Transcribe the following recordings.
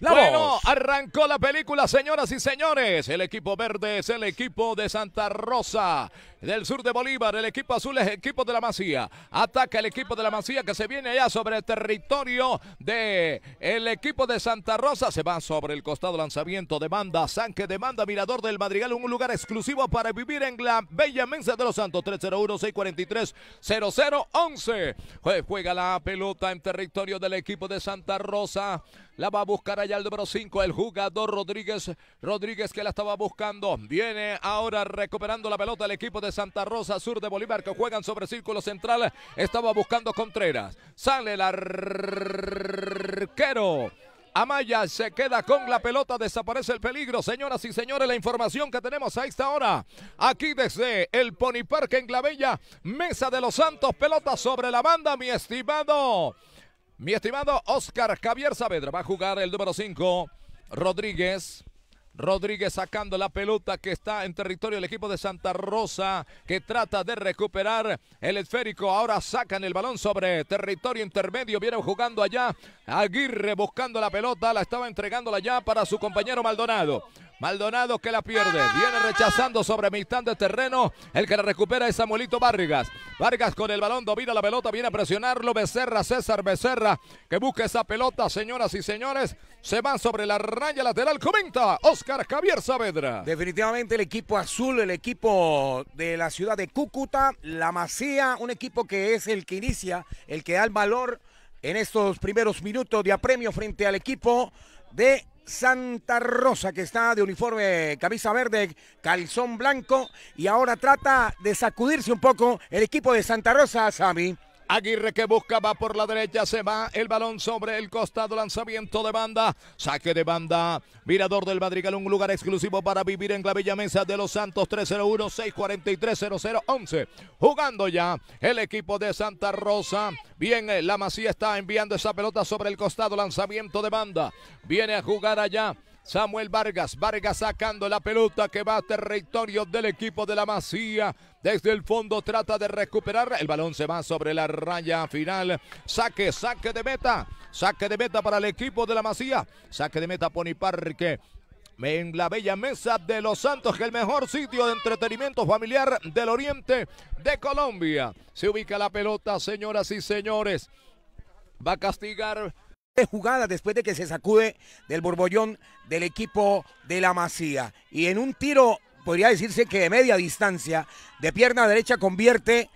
¡La bueno, Arrancó la película, señoras y señores. El equipo verde es el equipo de Santa Rosa, del sur de Bolívar. El equipo azul es el equipo de la Masía. Ataca el equipo de la Masía que se viene allá sobre el territorio de el equipo de Santa Rosa. Se va sobre el costado lanzamiento, demanda, sanque, demanda, Mirador del Madrigal. Un lugar exclusivo para vivir en la bella mensa de los Santos. 301-643-0011. Juega la pelota en territorio del equipo de Santa Rosa. La va a buscar allá el número 5 el jugador Rodríguez. Rodríguez que la estaba buscando. Viene ahora recuperando la pelota el equipo de Santa Rosa Sur de Bolívar que juegan sobre círculo central. Estaba buscando Contreras. Sale el arquero. Amaya se queda con la pelota, desaparece el peligro. Señoras y señores, la información que tenemos a esta hora, aquí desde el Pony Park en Glavella, Mesa de los Santos, pelota sobre la banda, mi estimado. Mi estimado Oscar Javier Saavedra va a jugar el número 5. Rodríguez. Rodríguez sacando la pelota que está en territorio del equipo de Santa Rosa, que trata de recuperar el esférico. Ahora sacan el balón sobre territorio intermedio. Vieron jugando allá. Aguirre buscando la pelota, la estaba entregándola ya para su compañero Maldonado. Maldonado que la pierde. Viene rechazando sobre mitad de terreno. El que la recupera es Samuelito Vargas. Vargas con el balón domina la pelota. Viene a presionarlo Becerra, César Becerra. Que busca esa pelota, señoras y señores. Se van sobre la raya lateral. Comenta Oscar Javier Saavedra. Definitivamente el equipo azul, el equipo de la ciudad de Cúcuta, La Masía. Un equipo que es el que inicia, el que da el valor en estos primeros minutos de apremio frente al equipo de Santa Rosa, que está de uniforme camisa verde, calzón blanco, y ahora trata de sacudirse un poco el equipo de Santa Rosa, Sami. Aguirre que busca, va por la derecha, se va el balón sobre el costado, lanzamiento de banda, saque de banda, mirador del Madrigal, un lugar exclusivo para vivir en la Bella Mesa de los Santos, 301-643-0011. Jugando ya el equipo de Santa Rosa. Bien, eh, la Masía está enviando esa pelota sobre el costado, lanzamiento de banda. Viene a jugar allá Samuel Vargas. Vargas sacando la pelota que va a territorio del equipo de la Masía. Desde el fondo trata de recuperar. El balón se va sobre la raya final. Saque, saque de meta. Saque de meta para el equipo de la Masía. Saque de meta Pony Parque en la bella mesa de Los Santos, que el mejor sitio de entretenimiento familiar del oriente de Colombia. Se ubica la pelota, señoras y señores. Va a castigar jugada después de que se sacude del borbollón del equipo de la Masía. Y en un tiro, podría decirse que de media distancia, de pierna derecha convierte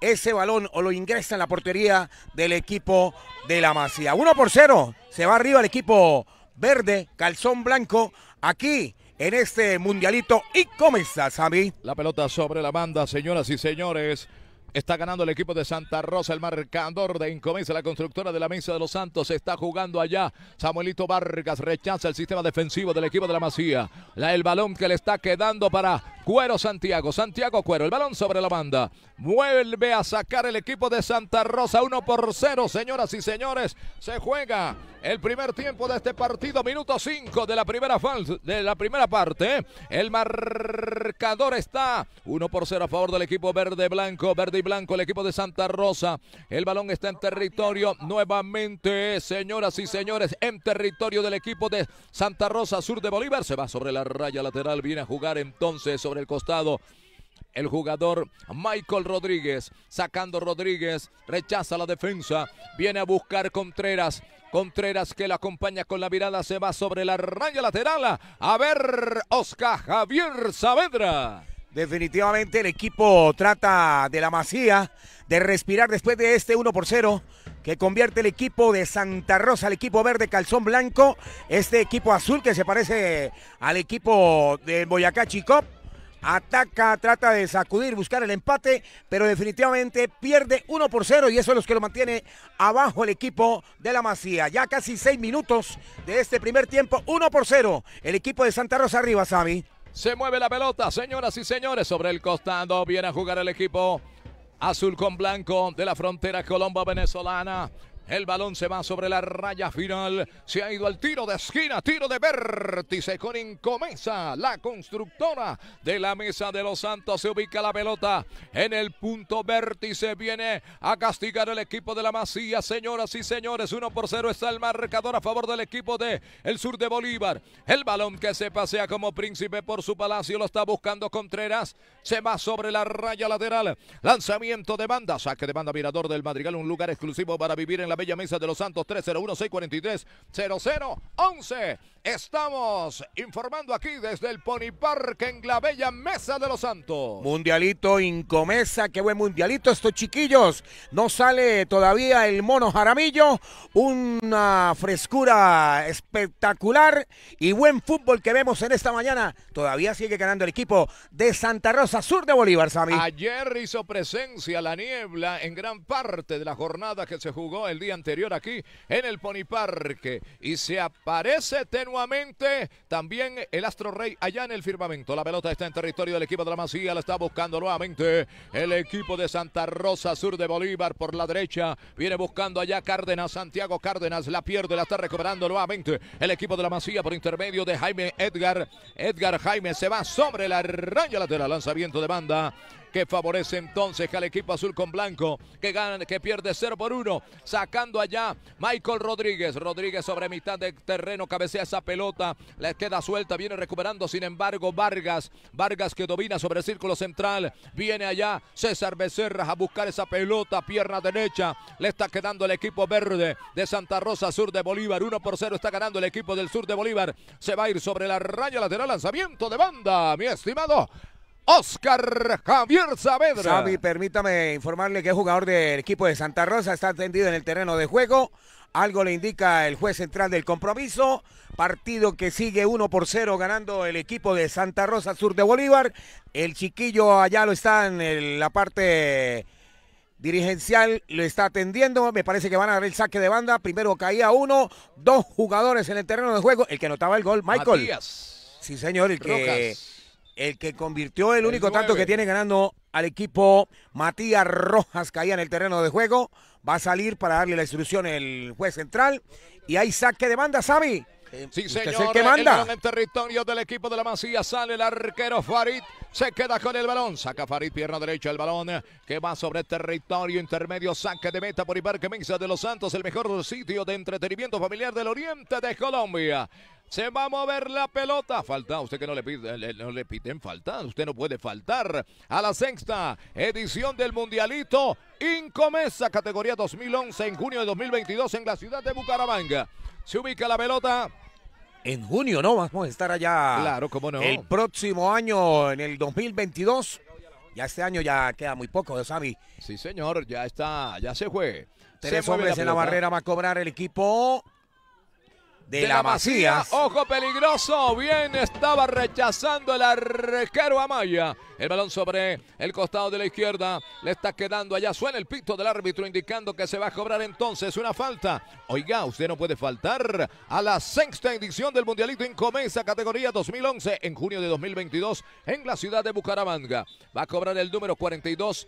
ese balón o lo ingresa en la portería del equipo de la Masía. 1 por 0, se va arriba el equipo verde, calzón blanco, aquí en este mundialito. Y comienza, Sammy. La pelota sobre la banda, señoras y señores. Está ganando el equipo de Santa Rosa, el marcador de Incomensa, la constructora de la Mesa de los Santos. Está jugando allá. Samuelito Vargas rechaza el sistema defensivo del equipo de la Masía. el balón que le está quedando para Cuero Santiago. Santiago Cuero, el balón sobre la banda. Vuelve a sacar el equipo de Santa Rosa. 1 por 0, señoras y señores. Se juega el primer tiempo de este partido. Minuto 5 de la primera, de la primera parte. ¿eh? El marcador está 1 por 0 a favor del equipo verde-blanco. Verde, -blanco, verde blanco el equipo de Santa Rosa. El balón está en territorio nuevamente, señoras y señores, en territorio del equipo de Santa Rosa Sur de Bolívar. Se va sobre la raya lateral, viene a jugar entonces sobre el costado el jugador Michael Rodríguez. Sacando Rodríguez, rechaza la defensa, viene a buscar Contreras. Contreras que la acompaña con la mirada, se va sobre la raya lateral. A ver, Oscar Javier Saavedra. Definitivamente el equipo trata de la masía, de respirar después de este 1 por 0 que convierte el equipo de Santa Rosa, el equipo verde calzón blanco, este equipo azul que se parece al equipo de Boyacá Chicop. Ataca, trata de sacudir, buscar el empate, pero definitivamente pierde 1 por 0 y eso es lo que lo mantiene abajo el equipo de la Masía. Ya casi 6 minutos de este primer tiempo, 1 por 0. El equipo de Santa Rosa arriba, Sami. Se mueve la pelota, señoras y señores, sobre el costado. Viene a jugar el equipo azul con blanco de la frontera colombo-venezolana. El balón se va sobre la raya final. Se ha ido al tiro de esquina, tiro de vértice con Incomesa, la constructora de la mesa de los Santos. Se ubica la pelota en el punto vértice. Viene a castigar el equipo de la Masía, señoras y señores. 1 por 0 está el marcador a favor del equipo de el sur de Bolívar. El balón que se pasea como príncipe por su palacio lo está buscando Contreras. Se va sobre la raya lateral. Lanzamiento de banda, saque de banda mirador del Madrigal, un lugar exclusivo para vivir en la Bella Mesa de los Santos 301-643-0011. Estamos informando aquí desde el Pony Park en la Bella Mesa de los Santos. Mundialito Incomesa, qué buen mundialito estos chiquillos. No sale todavía el mono Jaramillo, una frescura espectacular y buen fútbol que vemos en esta mañana. Todavía sigue ganando el equipo de Santa Rosa Sur de Bolívar, Sammy. Ayer hizo presencia la niebla en gran parte de la jornada que se jugó el día anterior aquí en el Pony Y se aparece tenuamente también el Astro Rey allá en el firmamento. La pelota está en territorio del equipo de la Masía, la está buscando nuevamente el equipo de Santa Rosa Sur de Bolívar por la derecha. Viene buscando allá Cárdenas, Santiago Cárdenas, la pierde, la está recuperando nuevamente el equipo de la Masía por intermedio de Jaime Edgar. Edgar Jaime se va sobre la raya lateral, lanzamiento de banda que favorece entonces al equipo azul con blanco que gana, que pierde 0 por 1, sacando allá Michael Rodríguez. Rodríguez sobre mitad de terreno, cabecea esa pelota, la queda suelta, viene recuperando sin embargo Vargas. Vargas que domina sobre el círculo central, viene allá César Becerra a buscar esa pelota, pierna derecha, le está quedando el equipo verde de Santa Rosa Sur de Bolívar. 1 por 0 está ganando el equipo del sur de Bolívar. Se va a ir sobre la raya lateral, lanzamiento de banda, mi estimado Oscar Javier Saavedra. Xavi, permítame informarle que es jugador del equipo de Santa Rosa, está atendido en el terreno de juego. Algo le indica el juez central del compromiso. Partido que sigue 1 por 0 ganando el equipo de Santa Rosa Sur de Bolívar. El chiquillo allá lo está en la parte dirigencial lo está atendiendo. Me parece que van a dar el saque de banda. Primero caía uno, dos jugadores en el terreno de juego. El que notaba el gol, Michael. Sí, señor, el que el que convirtió el único tanto que tiene ganando al equipo Matías Rojas caía en el terreno de juego. Va a salir para darle la instrucción el juez central. Y hay saque de banda, Sami. Sí, señor. El que manda. El, territorio del equipo de la Masía sale el arquero Farid. Se queda con el balón. Saca Farid, pierna derecha, el balón que va sobre territorio intermedio. Saque de meta por Ibarque Mesa de los Santos, el mejor sitio de entretenimiento familiar del oriente de Colombia. Se va a mover la pelota. Falta. Usted que no le, pide, no le piden falta. Usted no puede faltar. A la sexta edición del Mundialito. Incomesa categoría 2011 en junio de 2022 en la ciudad de Bucaramanga. Se ubica la pelota. En junio, ¿no? Vamos a estar allá. Claro, cómo no. El próximo año, en el 2022. Ya este año ya queda muy poco, ¿eh, Sammy. Sí, señor. Ya está. Ya se fue. Tres hombres en la barrera va a cobrar el equipo de, la, Macías. Ojo peligroso. Bien, estaba rechazando el arquero Amaya. El balón sobre el costado de la izquierda. Le está quedando allá. Suena el pito del árbitro indicando que se va a cobrar entonces una falta. Oiga, usted no puede faltar a la sexta edición del Mundialito Incomensa categoría 2011 en junio de 2022 en la ciudad de Bucaramanga. Va a cobrar el número 42,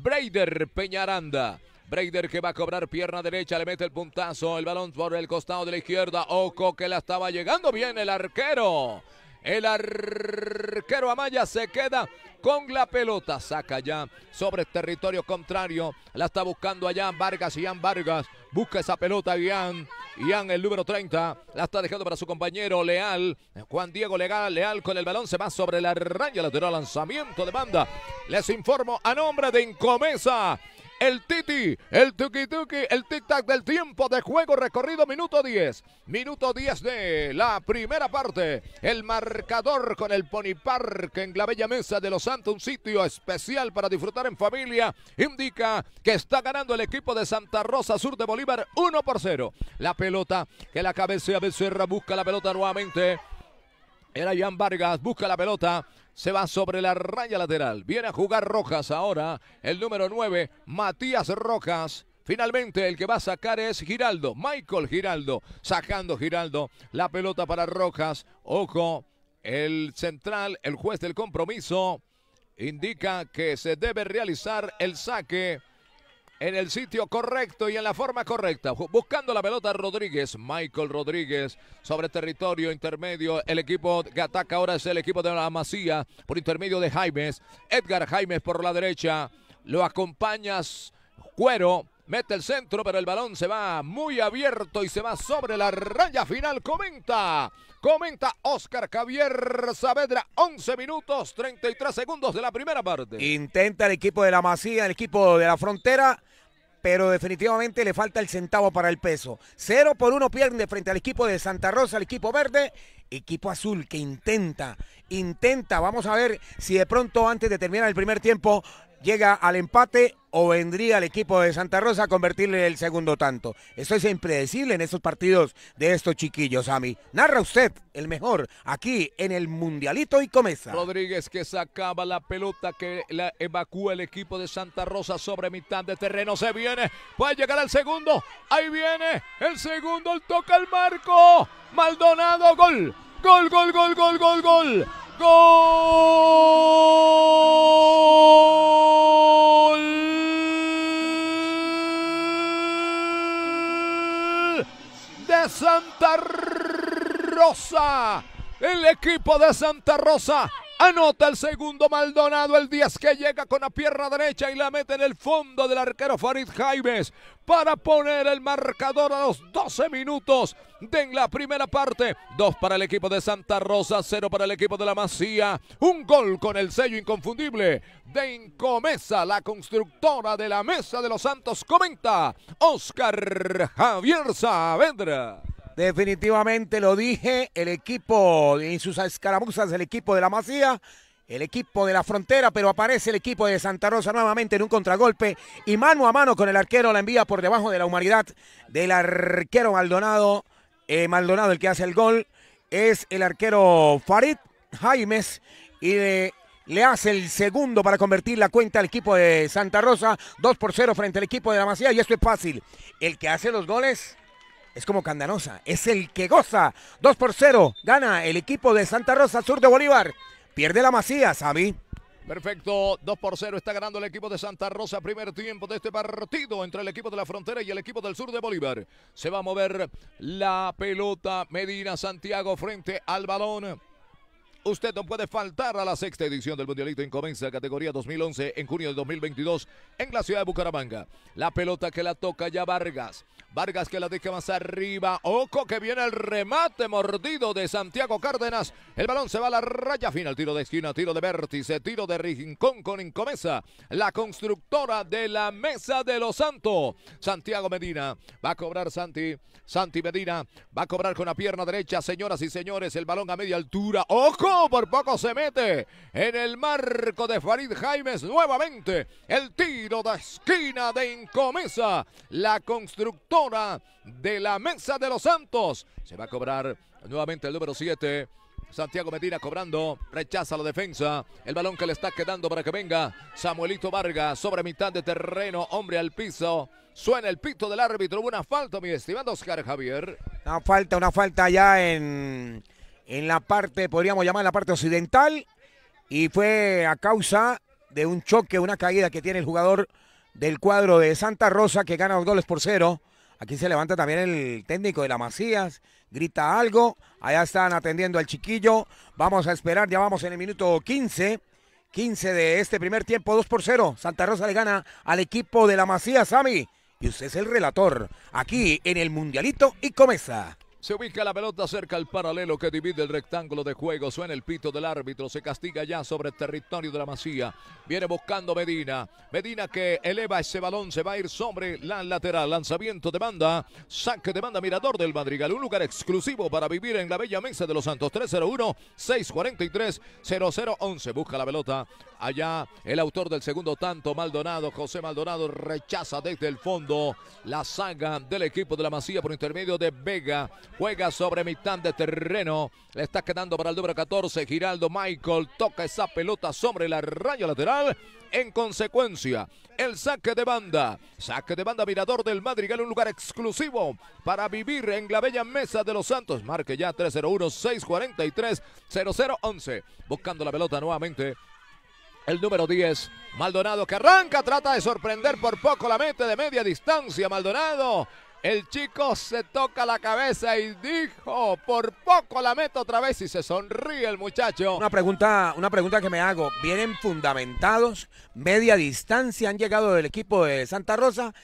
Braider Peñaranda. Breider que va a cobrar pierna derecha, le mete el puntazo, el balón por el costado de la izquierda. Oco que la estaba llegando bien el arquero. El arquero Amaya se queda con la pelota. Saca ya sobre territorio contrario. La está buscando allá Vargas. y Ian Vargas busca esa pelota. Ian, Ian el número 30. La está dejando para su compañero Leal. Juan Diego legal Leal con el balón. Se va sobre la raya lateral. Lanzamiento de banda. Les informo a nombre de Incomesa el Titi, el Tuki Tuki, el Tic Tac del tiempo de juego recorrido minuto 10, minuto 10 de la primera parte, el marcador con el Pony Park en la bella mesa de los Santos, un sitio especial para disfrutar en familia, indica que está ganando el equipo de Santa Rosa Sur de Bolívar 1 por 0, la pelota que la cabeza de Becerra busca la pelota nuevamente, era Vargas, busca la pelota, se va sobre la raya lateral. Viene a jugar Rojas ahora, el número 9, Matías Rojas. Finalmente el que va a sacar es Giraldo, Michael Giraldo, sacando Giraldo la pelota para Rojas. Ojo, el central, el juez del compromiso, indica que se debe realizar el saque en el sitio correcto y en la forma correcta. Buscando la pelota Rodríguez, Michael Rodríguez sobre territorio intermedio. El equipo que ataca ahora es el equipo de la Masía por intermedio de Jaimes. Edgar Jaimes por la derecha. Lo acompañas Cuero. Mete el centro, pero el balón se va muy abierto y se va sobre la raya final. Comenta Comenta Oscar Javier Saavedra, 11 minutos 33 segundos de la primera parte. Intenta el equipo de la Masía, el equipo de la frontera, pero definitivamente le falta el centavo para el peso. 0 por 1 pierde frente al equipo de Santa Rosa, el equipo verde, equipo azul que intenta, intenta. Vamos a ver si de pronto antes de terminar el primer tiempo llega al empate o vendría el equipo de Santa Rosa a convertirle el segundo tanto. Esto es impredecible en estos partidos de estos chiquillos, Ami. Narra usted el mejor aquí en el Mundialito y comienza. Rodríguez que sacaba la pelota que evacúa el equipo de Santa Rosa sobre mitad de terreno. Se viene, puede llegar al segundo. Ahí viene el segundo, toca el marco. Maldonado, gol. Gol, gol, gol, gol, gol, gol. Gol. El equipo de Santa Rosa anota el segundo Maldonado, el 10 que llega con la pierna derecha y la mete en el fondo del arquero Farid Jaimes para poner el marcador a los 12 minutos de la primera parte. Dos para el equipo de Santa Rosa, cero para el equipo de la Masía. Un gol con el sello inconfundible de Incomesa, la constructora de la Mesa de los Santos, comenta Oscar Javier Saavedra. Definitivamente lo dije, el equipo de sus escaramuzas, el equipo de la Masía, el equipo de la frontera, pero aparece el equipo de Santa Rosa nuevamente en un contragolpe y mano a mano con el arquero la envía por debajo de la humanidad del arquero Maldonado. Eh, Maldonado el que hace el gol es el arquero Farid Jaimes y le hace el segundo para convertir la cuenta al equipo de Santa Rosa. 2 por 0 frente al equipo de la Masía. Y esto es fácil. El que hace los goles es como Candanosa, es el que goza. 2 por 0, gana el equipo de Santa Rosa Sur de Bolívar. Pierde la Masía, Xavi. Perfecto, 2 por 0 está ganando el equipo de Santa Rosa. Primer tiempo de este partido entre el equipo de la frontera y el equipo del sur de Bolívar. Se va a mover la pelota Medina Santiago frente al balón. Usted no puede faltar a la sexta edición del Mundialito Incomensa, categoría 2011, en junio de 2022, en la ciudad de Bucaramanga. La pelota que la toca ya Vargas. Vargas que la deja más arriba. Oco que viene el remate mordido de Santiago Cárdenas. El balón se va a la raya final. Tiro de esquina, tiro de vértice, tiro de rincón con Incomesa. La constructora de la mesa de los santos. Santiago Medina. Va a cobrar Santi. Santi Medina. Va a cobrar con la pierna derecha, señoras y señores. El balón a media altura. Oco por poco se mete en el marco de Farid Jaimes nuevamente. El tiro de esquina de encomesa. la constructora de la mesa de los Santos. Se va a cobrar nuevamente el número 7. Santiago Medina cobrando, rechaza la defensa. El balón que le está quedando para que venga Samuelito Vargas sobre mitad de terreno, hombre al piso. Suena el pito del árbitro. una falta, mi estimado Oscar Javier. Una falta, una falta ya en en la parte, podríamos llamar la parte occidental, y fue a causa de un choque, una caída que tiene el jugador del cuadro de Santa Rosa que gana los goles por cero. Aquí se levanta también el técnico de la Macías, grita algo, allá están atendiendo al chiquillo, vamos a esperar, ya vamos en el minuto 15, 15 de este primer tiempo, 2 por 0, Santa Rosa le gana al equipo de la Macías, Sami, y usted es el relator, aquí en el Mundialito y Comeza. Se ubica la pelota cerca al paralelo que divide el rectángulo de juego. Suena el pito del árbitro. Se castiga ya sobre el territorio de la Masía. Viene buscando Medina. Medina que eleva ese balón. Se va a ir sobre la lateral. Lanzamiento de banda. Saque de banda Mirador del Madrigal. Un lugar exclusivo para vivir en la bella mesa de los Santos. 301-643-0011. Busca la pelota. Allá el autor del segundo tanto, Maldonado. José Maldonado rechaza desde el fondo la saga del equipo de la Masía por intermedio de Vega Juega sobre mitad de terreno. Le está quedando para el número 14. Giraldo Michael toca esa pelota sobre la raya lateral. En consecuencia, el saque de banda. Saque de banda Mirador del Madrigal, un lugar exclusivo para vivir en la bella mesa de los Santos. Marque ya 301-643-0011. Buscando la pelota nuevamente. El número 10, Maldonado que arranca, trata de sorprender por poco la meta de media distancia. Maldonado el chico se toca la cabeza y dijo, por poco la meto otra vez y se sonríe el muchacho. Una pregunta, una pregunta que me hago, ¿vienen fundamentados? ¿Media distancia han llegado del equipo de Santa Rosa?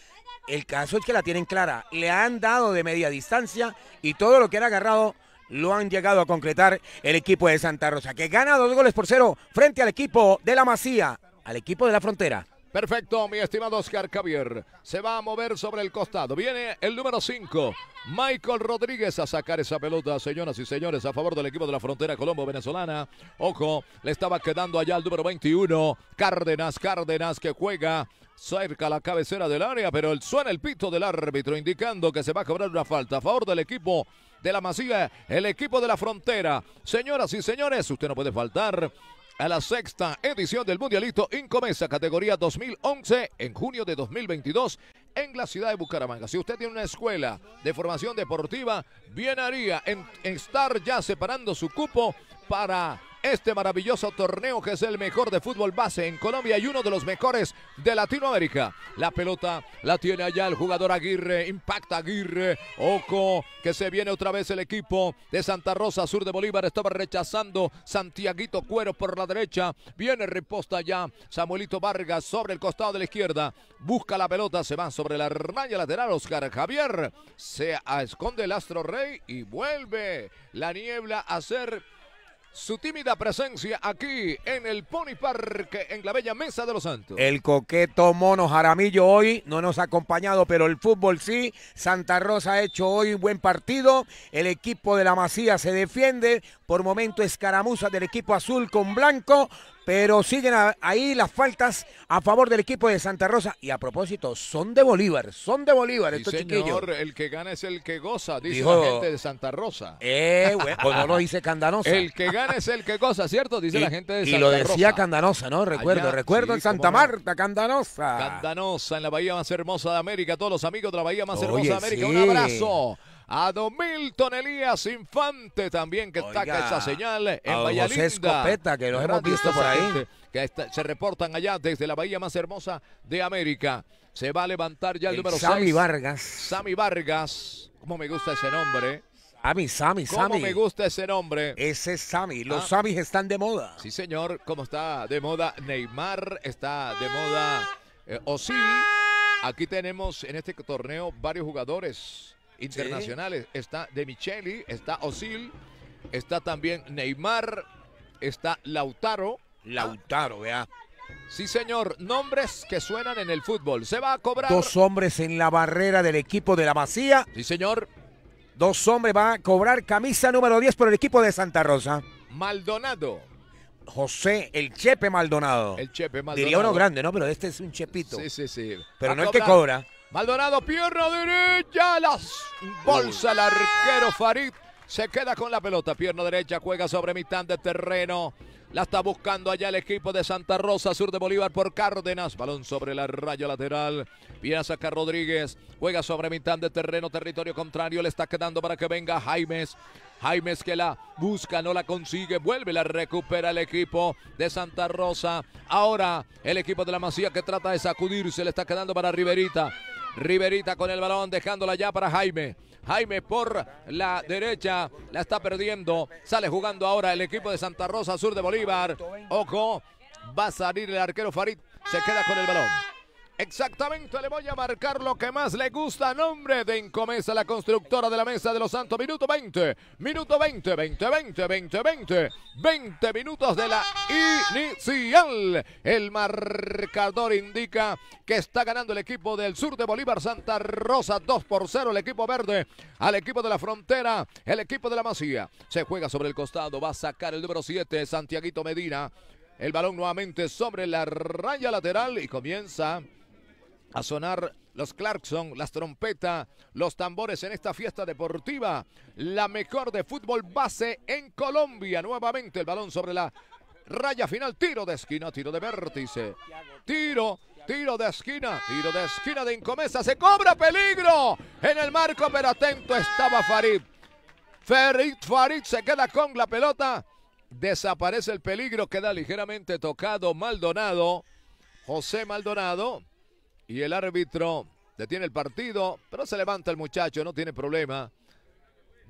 El caso es que la tienen clara, le han dado de media distancia y todo lo que era agarrado lo han llegado a concretar el equipo de Santa Rosa, que gana dos goles por cero frente al equipo de la Masía, al equipo de la frontera. Perfecto, mi estimado Oscar Javier. Se va a mover sobre el costado. Viene el número 5, Michael Rodríguez, a sacar esa pelota, señoras y señores, a favor del equipo de la frontera colombo-venezolana. Ojo, le estaba quedando allá el número 21, Cárdenas, Cárdenas, que juega cerca la cabecera del área, pero suena el pito del árbitro indicando que se va a cobrar una falta a favor del equipo de la Masía, el equipo de la frontera. Señoras y señores, usted no puede faltar a la sexta edición del Mundialito Incomesa, categoría 2011, en junio de 2022, en la ciudad de Bucaramanga. Si usted tiene una escuela de formación deportiva, bien haría estar ya separando su cupo para este maravilloso torneo que es el mejor de fútbol base en Colombia y uno de los mejores de Latinoamérica. La pelota la tiene allá el jugador Aguirre, impacta Aguirre, Ojo que se viene otra vez el equipo de Santa Rosa, sur de Bolívar, estaba rechazando Santiaguito Cuero por la derecha, viene reposta ya Samuelito Vargas sobre el costado de la izquierda, busca la pelota, se va sobre la raya lateral Oscar Javier, se esconde el Astro Rey y vuelve la niebla a ser su tímida presencia aquí en el Pony Park, en la bella Mesa de los Santos. El coqueto mono Jaramillo hoy no nos ha acompañado, pero el fútbol sí. Santa Rosa ha hecho hoy un buen partido. El equipo de la Masía se defiende. Por momento escaramuza del equipo azul con blanco pero siguen ahí las faltas a favor del equipo de Santa Rosa. Y a propósito, son de Bolívar, son de Bolívar sí, señor, el que gana es el que goza, dice la gente de Santa Rosa. Eh, pues no dice Candanosa. El que gana es el que goza, ¿cierto? Dice la gente de Santa Rosa. Y lo decía Candanosa, ¿no? Recuerdo, recuerdo en Santa Marta, Candanosa. Candanosa, en la bahía más hermosa de América, todos los amigos de la bahía más hermosa de América. Un abrazo a Don Milton Elías Infante también que taca esa señal en a Escopeta, que los hemos visto por ahí. Que se reportan allá desde la bahía más hermosa de América. Se va a levantar ya el, número 6. Sammy Vargas. Sammy Vargas. ¿Cómo me gusta ese nombre? Sammy, Sammy, ¿Cómo me gusta ese nombre? Ese es Sammy. Los ah. están de moda. Sí, señor. ¿Cómo está de moda Neymar? Está de moda eh, Aquí tenemos en este torneo varios jugadores internacionales. Está De Micheli, está Osil, está también Neymar, está Lautaro. Lautaro, vea. Sí, señor. Nombres que suenan en el fútbol. Se va a cobrar. Dos hombres en la barrera del equipo de la vacía. Sí, señor. Dos hombres va a cobrar camisa número 10 por el equipo de Santa Rosa. Maldonado. José, el Chepe Maldonado. El Chepe Maldonado. Diría uno grande, ¿no? Pero este es un Chepito. Sí, sí, sí. Pero no hay que cobra. Maldonado, pierna derecha, las bolsa el arquero Farid. Se queda con la pelota, pierna derecha, juega sobre mitad de terreno. La está buscando allá el equipo de Santa Rosa, sur de Bolívar por Cárdenas. Balón sobre la raya lateral. Viene a Rodríguez. Juega sobre mitad de terreno, territorio contrario. Le está quedando para que venga Jaimes. Jaimes que la busca, no la consigue, vuelve, la recupera el equipo de Santa Rosa. Ahora el equipo de la Masía que trata de sacudirse, le está quedando para Riverita. Riverita con el balón, dejándola ya para Jaime. Jaime por la derecha, la está perdiendo. Sale jugando ahora el equipo de Santa Rosa Sur de Bolívar. Ojo, va a salir el arquero Farid. Se queda con el balón. Exactamente, le voy a marcar lo que más le gusta nombre de encomesa, la constructora de la mesa de los Santos. Minuto 20, minuto 20, 20, 20, 20, 20, 20 minutos de la inicial. El marcador indica que está ganando el equipo del sur de Bolívar Santa Rosa 2 por 0, el equipo verde al equipo de la frontera, el equipo de la Masía. Se juega sobre el costado, va a sacar el número 7, Santiaguito Medina. El balón nuevamente sobre la raya lateral y comienza a sonar los Clarkson, las trompetas, los tambores en esta fiesta deportiva, la mejor de fútbol base en Colombia. Nuevamente el balón sobre la raya final, tiro de esquina, tiro de vértice, tiro. Tiro de esquina, tiro de esquina de Incomesa, se cobra peligro en el marco, pero atento estaba Farid. Farid se queda con la pelota, desaparece el peligro, queda ligeramente tocado Maldonado, José Maldonado, y el árbitro detiene el partido, pero se levanta el muchacho, no tiene problema.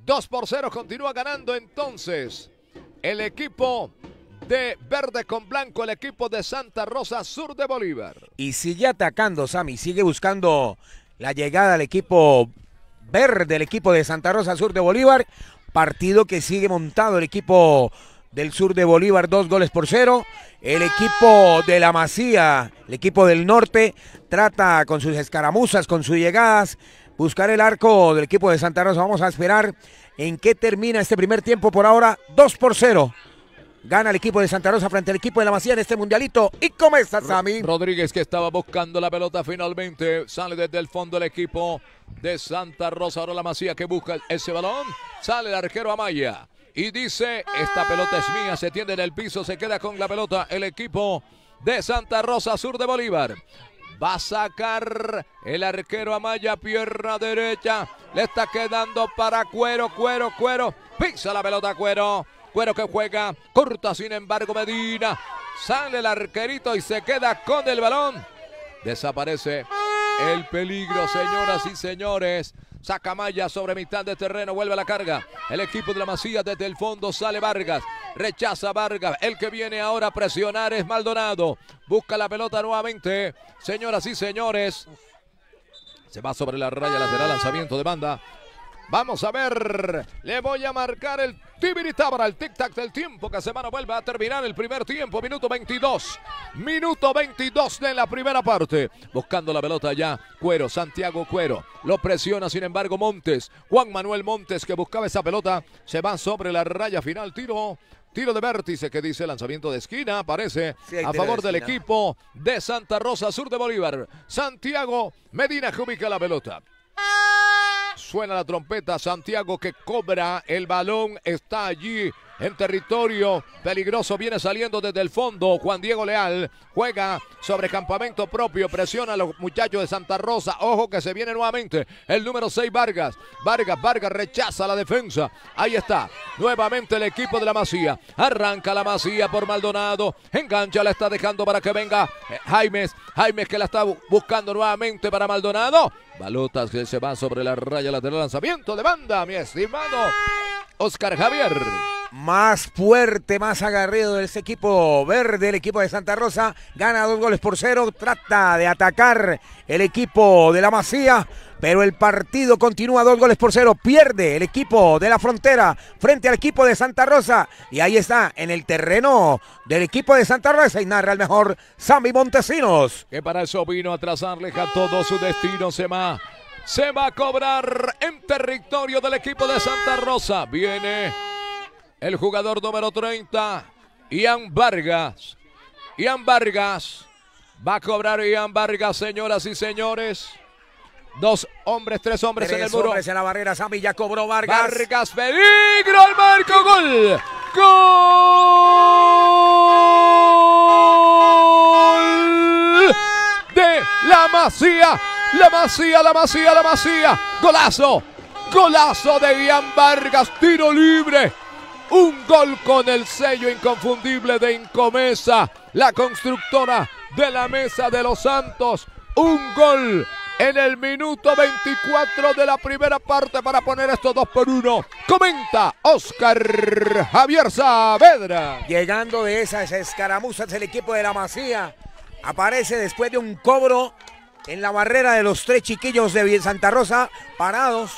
2 por 0, continúa ganando entonces el equipo de verde con blanco, el equipo de Santa Rosa Sur de Bolívar. Y sigue atacando, Sammy, sigue buscando la llegada al equipo verde, el equipo de Santa Rosa Sur de Bolívar. Partido que sigue montado el equipo del sur de Bolívar, dos goles por cero. El equipo de la Masía, el equipo del norte, trata con sus escaramuzas, con sus llegadas, buscar el arco del equipo de Santa Rosa. Vamos a esperar en qué termina este primer tiempo por ahora. 2 por 0. Gana el equipo de Santa Rosa frente al equipo de la Masía en este mundialito. Y comienza Sami? Rodríguez que estaba buscando la pelota finalmente. Sale desde el fondo el equipo de Santa Rosa. Ahora la Masía que busca ese balón. Sale el arquero Amaya y dice, esta pelota es mía, se tiende en el piso, se queda con la pelota el equipo de Santa Rosa Sur de Bolívar. Va a sacar el arquero Amaya, pierna derecha. Le está quedando para Cuero, Cuero, Cuero. Pisa la pelota Cuero. Cuero que juega, corta sin embargo Medina. Sale el arquerito y se queda con el balón. Desaparece el peligro, señoras y señores. Saca Maya sobre mitad de terreno. Vuelve a la carga. El equipo de la macía desde el fondo sale Vargas. Rechaza Vargas. El que viene ahora a presionar es Maldonado. Busca la pelota nuevamente. Señoras y señores. Se va sobre la raya lateral. Lanzamiento de banda. Vamos a ver. Le voy a marcar el Tibirita para el tic-tac del tiempo. Que semana vuelve a terminar el primer tiempo. Minuto 22. Minuto 22 de la primera parte. Buscando la pelota ya. Cuero, Santiago Cuero. Lo presiona, sin embargo, Montes. Juan Manuel Montes que buscaba esa pelota. Se va sobre la raya final. Tiro Tiro de vértice que dice lanzamiento de esquina, aparece a favor del equipo de Santa Rosa Sur de Bolívar. Santiago Medina que ubica la pelota. Ah, Suena la trompeta. Santiago que cobra el balón. Está allí en territorio peligroso. Viene saliendo desde el fondo Juan Diego Leal. Juega sobre campamento propio. Presiona a los muchachos de Santa Rosa. Ojo que se viene nuevamente el número 6 Vargas. Vargas, Vargas rechaza la defensa. Ahí está. Nuevamente el equipo de la Masía. Arranca la Masía por Maldonado. Engancha, la está dejando para que venga eh, Jaimes. Jaimes que la está buscando nuevamente para Maldonado. Balotas que se va sobre la raya lateral lanzamiento de banda, mi estimado Oscar Javier más fuerte, más agarrido de ese equipo verde, el equipo de Santa Rosa, gana dos goles por cero, trata de atacar el equipo de la Masía, pero el partido continúa dos goles por cero, pierde el equipo de la frontera frente al equipo de Santa Rosa y ahí está en el terreno del equipo de Santa Rosa y narra el mejor Sammy Montesinos. Que para eso vino a trazarle a todo su destino, se Se va a cobrar en territorio del equipo de Santa Rosa. Viene el jugador número 30, Ian Vargas. Ian Vargas. Va a cobrar Ian Vargas, señoras y señores. Dos hombres, tres hombres en el muro. en la barrera. Sammy ya cobró Vargas. Vargas, peligro al marco. Gol. Gol de la Masía. La Masía, la Masía, la Masía. Golazo. Golazo de Ian Vargas. Tiro libre. Un gol con el sello inconfundible de Incomesa, la constructora de la Mesa de los Santos. Un gol en el minuto 24 de la primera parte para poner estos dos por uno. Comenta Oscar Javier Saavedra. Llegando de esas escaramuzas el equipo de la Masía. Aparece después de un cobro en la barrera de los tres chiquillos de Santa Rosa parados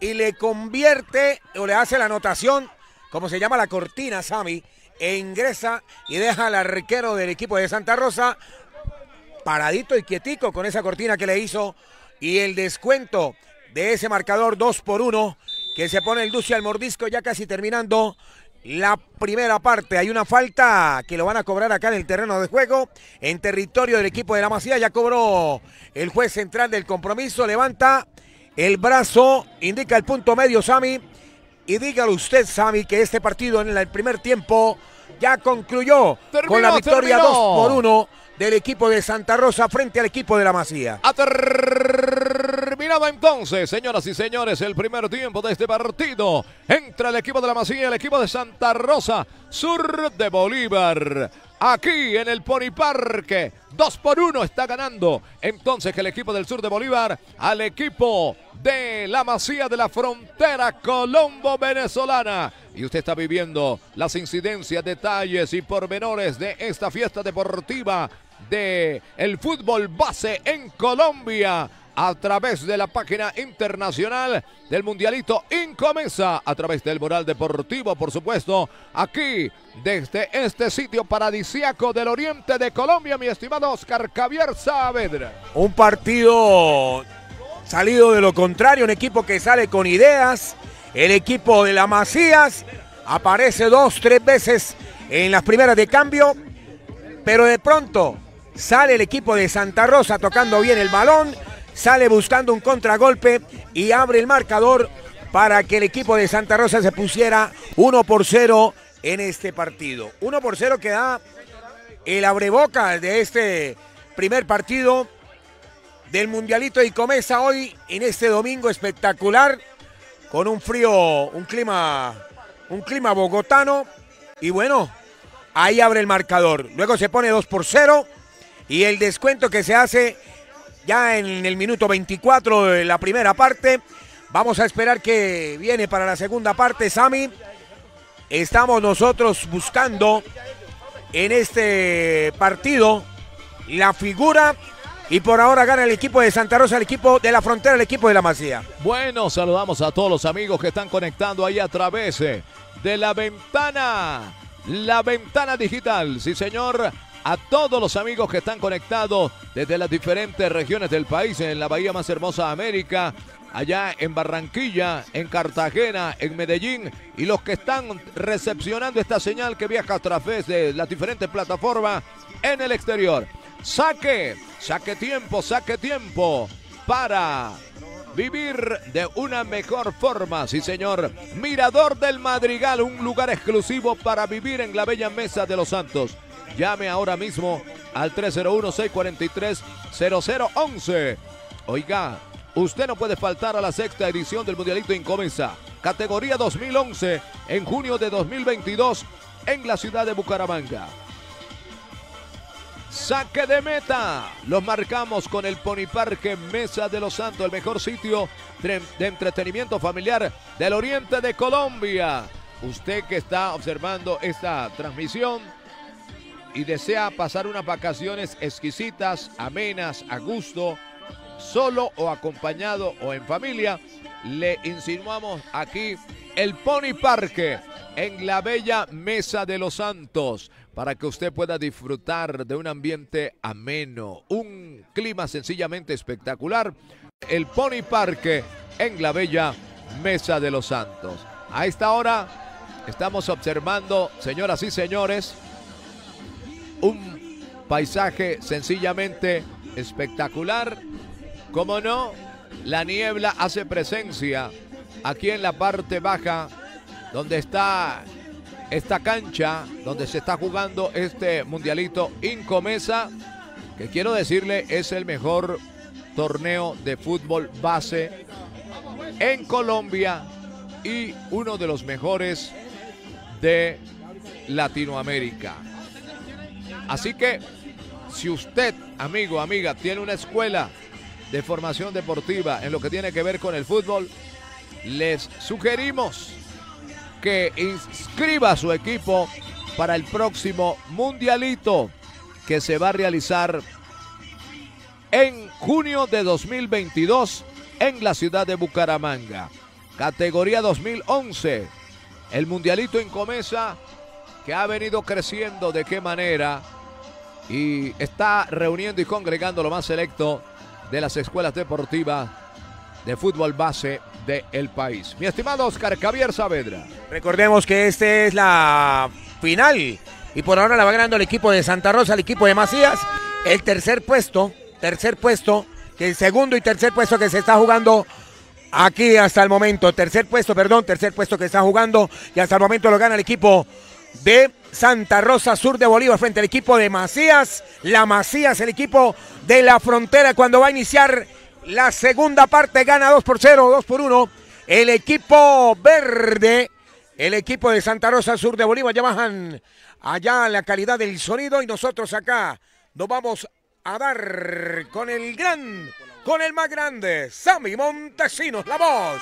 y le convierte o le hace la anotación como se llama la cortina, Sammy, e ingresa y deja al arquero del equipo de Santa Rosa paradito y quietico con esa cortina que le hizo y el descuento de ese marcador 2 por 1 que se pone el Duce al mordisco ya casi terminando la primera parte. Hay una falta que lo van a cobrar acá en el terreno de juego, en territorio del equipo de la Masía. Ya cobró el juez central del compromiso, levanta el brazo, indica el punto medio Sami y dígalo usted, Sami, que este partido en el primer tiempo ya concluyó con la victoria 2 por 1 del equipo de Santa Rosa frente al equipo de la Masía. Terminado entonces, señoras y señores, el primer tiempo de este partido. Entra el equipo de la Masía, el equipo de Santa Rosa, sur de Bolívar. Aquí en el Pony Parque, 2 por 1 está ganando. Entonces el equipo del sur de Bolívar al equipo de la Masía de la Frontera Colombo-Venezolana. Y usted está viviendo las incidencias, detalles y pormenores de esta fiesta deportiva de fútbol base en Colombia a través de la página internacional del Mundialito Incomesa, a través del Moral Deportivo, por supuesto, aquí desde este sitio paradisiaco del oriente de Colombia, mi estimado Oscar Javier Saavedra. Un partido salido de lo contrario, un equipo que sale con ideas, el equipo de la Macías aparece dos, tres veces en las primeras de cambio, pero de pronto sale el equipo de Santa Rosa tocando bien el balón sale buscando un contragolpe y abre el marcador para que el equipo de Santa Rosa se pusiera 1 por 0 en este partido. 1 por 0 que da el abreboca de este primer partido del Mundialito y comienza hoy en este domingo espectacular con un frío, un clima, un clima bogotano y bueno, ahí abre el marcador. Luego se pone 2 por 0 y el descuento que se hace ya en el minuto 24 de la primera parte. Vamos a esperar que viene para la segunda parte, Sami. Estamos nosotros buscando en este partido la figura y por ahora gana el equipo de Santa Rosa, el equipo de la frontera, el equipo de la Masía. Bueno, saludamos a todos los amigos que están conectando ahí a través eh, de la ventana, la ventana digital. Sí, señor a todos los amigos que están conectados desde las diferentes regiones del país, en la Bahía más hermosa de América, allá en Barranquilla, en Cartagena, en Medellín, y los que están recepcionando esta señal que viaja a través de las diferentes plataformas en el exterior. Saque, saque tiempo, saque tiempo para vivir de una mejor forma, sí señor. Mirador del Madrigal, un lugar exclusivo para vivir en la bella mesa de los santos. Llame ahora mismo al 301-643-0011. Oiga, usted no puede faltar a la sexta edición del Mundialito Incomensa, categoría 2011, en junio de 2022, en la ciudad de Bucaramanga. Saque de meta. Los marcamos con el Poniparque Mesa de los Santos, el mejor sitio de entretenimiento familiar del oriente de Colombia. Usted que está observando esta transmisión, y desea pasar unas vacaciones exquisitas, amenas, a gusto, solo o acompañado o en familia, le insinuamos aquí el Pony Parque en la bella Mesa de los Santos para que usted pueda disfrutar de un ambiente ameno, un clima sencillamente espectacular. El Pony Parque en la bella Mesa de los Santos. A esta hora estamos observando, señoras y señores, un paisaje sencillamente espectacular. Como no, la niebla hace presencia aquí en la parte baja donde está esta cancha, donde se está jugando este mundialito Incomesa, que quiero decirle es el mejor torneo de fútbol base en Colombia y uno de los mejores de Latinoamérica. Así que si usted, amigo, amiga, tiene una escuela de formación deportiva en lo que tiene que ver con el fútbol, les sugerimos que inscriba a su equipo para el próximo mundialito que se va a realizar en junio de 2022 en la ciudad de Bucaramanga. Categoría 2011. El mundialito en Comesa que ha venido creciendo de qué manera y está reuniendo y congregando lo más selecto de las escuelas deportivas de fútbol base del país. Mi estimado Oscar Javier Saavedra. Recordemos que esta es la final y por ahora la va ganando el equipo de Santa Rosa, el equipo de Macías. El tercer puesto, tercer puesto, que el segundo y tercer puesto que se está jugando aquí hasta el momento. Tercer puesto, perdón, tercer puesto que está jugando y hasta el momento lo gana el equipo de Santa Rosa Sur de Bolívar frente al equipo de Macías. La Macías, el equipo de la frontera, cuando va a iniciar la segunda parte, gana 2 por 0, 2 por 1. El equipo verde, el equipo de Santa Rosa Sur de Bolívar, ya bajan allá la calidad del sonido y nosotros acá nos vamos a dar con el gran, con el más grande, Sammy Montesinos, la voz.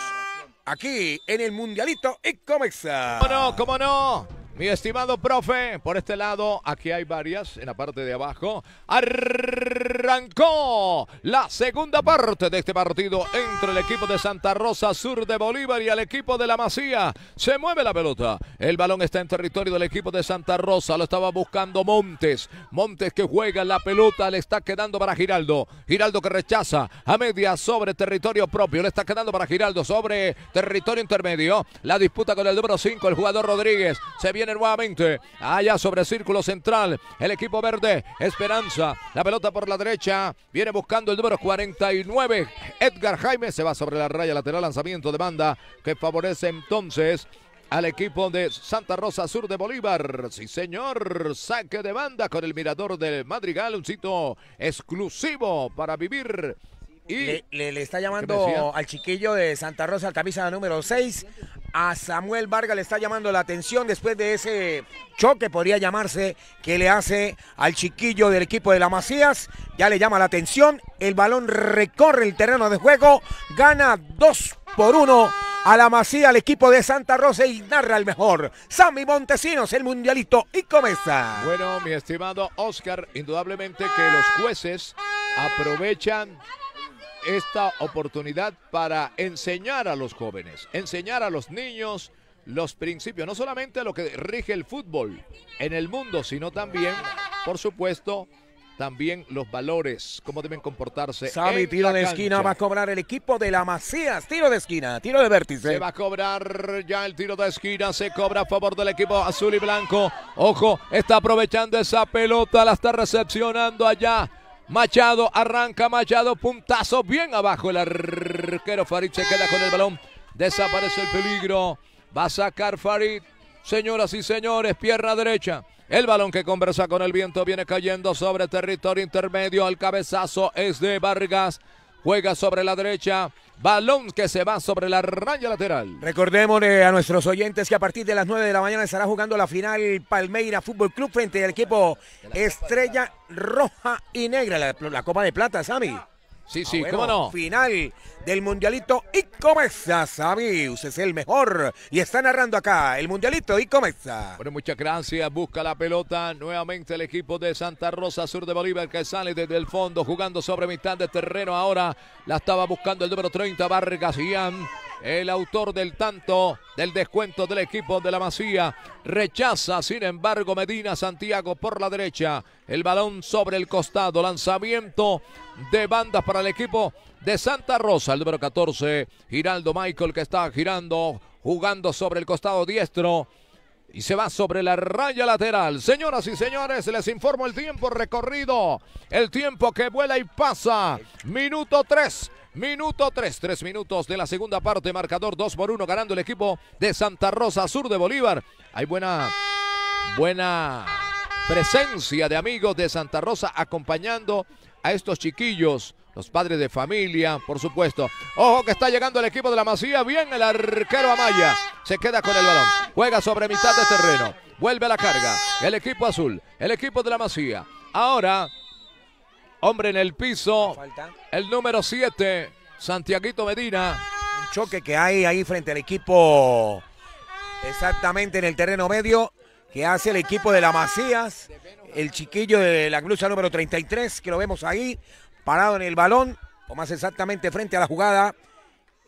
Aquí en el Mundialito y Comexa. ¿Cómo no? ¿Cómo no? Mi estimado profe, por este lado, aquí hay varias en la parte de abajo. Arrancó la segunda parte de este partido entre el equipo de Santa Rosa Sur de Bolívar y el equipo de la Masía. Se mueve la pelota. El balón está en territorio del equipo de Santa Rosa. Lo estaba buscando Montes. Montes que juega la pelota. Le está quedando para Giraldo. Giraldo que rechaza a media sobre territorio propio. Le está quedando para Giraldo sobre territorio intermedio. La disputa con el número 5, el jugador Rodríguez. Se viene nuevamente. Allá sobre el círculo central. El equipo verde. Esperanza. La pelota por la derecha. Viene buscando el número 49. Edgar Jaime se va sobre la raya lateral. Lanzamiento de banda que favorece entonces al equipo de Santa Rosa Sur de Bolívar. Sí, señor. Saque de banda con el mirador del Madrigal. Un sitio exclusivo para vivir le, está llamando al chiquillo de Santa Rosa, camisa número 6. A Samuel Vargas le está llamando la atención después de ese choque, podría llamarse, que le hace al chiquillo del equipo de la Macías. Ya le llama la atención. El balón recorre el terreno de juego. Gana 2 por 1 a la Masía al equipo de Santa Rosa y narra el mejor. Sammy Montesinos, el mundialito y comienza. Bueno, mi estimado Oscar, indudablemente que los jueces aprovechan esta oportunidad para enseñar a los jóvenes, enseñar a los niños los principios, no solamente lo que rige el fútbol en el mundo, sino también, por supuesto, también los valores, cómo deben comportarse. Sami, tiro de esquina va a cobrar el equipo de la Macías. Tiro de esquina, tiro de vértice. Se va a cobrar ya el tiro de esquina, se cobra a favor del equipo azul y blanco. Ojo, está aprovechando esa pelota, la está recepcionando allá Machado arranca, Machado, puntazo bien abajo. El arquero Farid se queda con el balón. Desaparece el peligro. Va a sacar Farid. Señoras y señores, pierna derecha. El balón que conversa con el viento viene cayendo sobre territorio intermedio. al cabezazo es de Vargas. Juega sobre la derecha. Balón que se va sobre la raya lateral. Recordemos a nuestros oyentes que a partir de las 9 de la mañana estará jugando la final Palmeira Fútbol Club frente al equipo Estrella Roja y Negra, la, la Copa de Plata, Sammy. Sí, ah, sí, cómo no. Final del Mundialito y comienza, Sabius es el mejor y está narrando acá el Mundialito y comienza. Bueno, muchas gracias, busca la pelota nuevamente el equipo de Santa Rosa Sur de Bolívar que sale desde el fondo jugando sobre mitad de terreno ahora, la estaba buscando el número 30 Vargas Ian, el autor del tanto del descuento del equipo de la Masía. Rechaza, sin embargo, Medina Santiago por la derecha. El balón sobre el costado. Lanzamiento de bandas para el equipo de Santa Rosa. El número 14, Giraldo Michael, que está girando, jugando sobre el costado diestro. Y se va sobre la raya lateral. Señoras y señores, les informo el tiempo recorrido. El tiempo que vuela y pasa. Minuto 3. Minuto 3, Tres minutos de la segunda parte, marcador 2 por 1 ganando el equipo de Santa Rosa Sur de Bolívar. Hay buena, buena presencia de amigos de Santa Rosa acompañando a estos chiquillos, los padres de familia, por supuesto. Ojo que está llegando el equipo de la Masía, bien el arquero Amaya, se queda con el balón, juega sobre mitad de terreno, vuelve a la carga, el equipo azul, el equipo de la Masía. Ahora, hombre en el piso, el número 7, Santiaguito Medina. Un choque que hay ahí frente al equipo, exactamente en el terreno medio, que hace el equipo de la Macías el chiquillo de la blusa número 33, que lo vemos ahí, parado en el balón, o más exactamente frente a la jugada,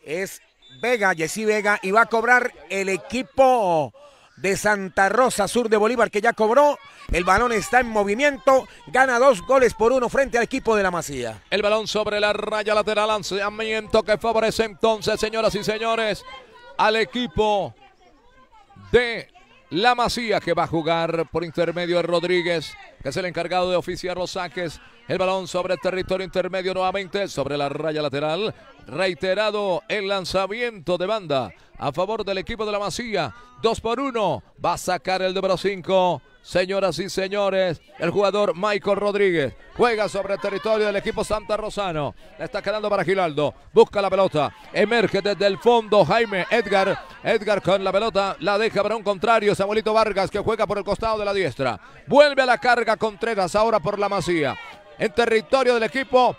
es Vega, Jessy Vega, y va a cobrar el equipo de Santa Rosa Sur de Bolívar, que ya cobró. El balón está en movimiento, gana dos goles por uno frente al equipo de la Masía. El balón sobre la raya lateral, lanzamiento que favorece entonces, señoras y señores, al equipo de la Masía que va a jugar por intermedio de Rodríguez, que es el encargado de oficiar los saques. El balón sobre el territorio intermedio nuevamente, sobre la raya lateral. Reiterado el lanzamiento de banda a favor del equipo de la Masía. Dos por uno. Va a sacar el número 5. Señoras y señores, el jugador Michael Rodríguez juega sobre el territorio del equipo Santa Rosano. está quedando para Giraldo. Busca la pelota. Emerge desde el fondo Jaime Edgar. Edgar con la pelota la deja para un contrario. Samuelito Vargas que juega por el costado de la diestra. Vuelve a la carga Contreras ahora por la Masía. En territorio del equipo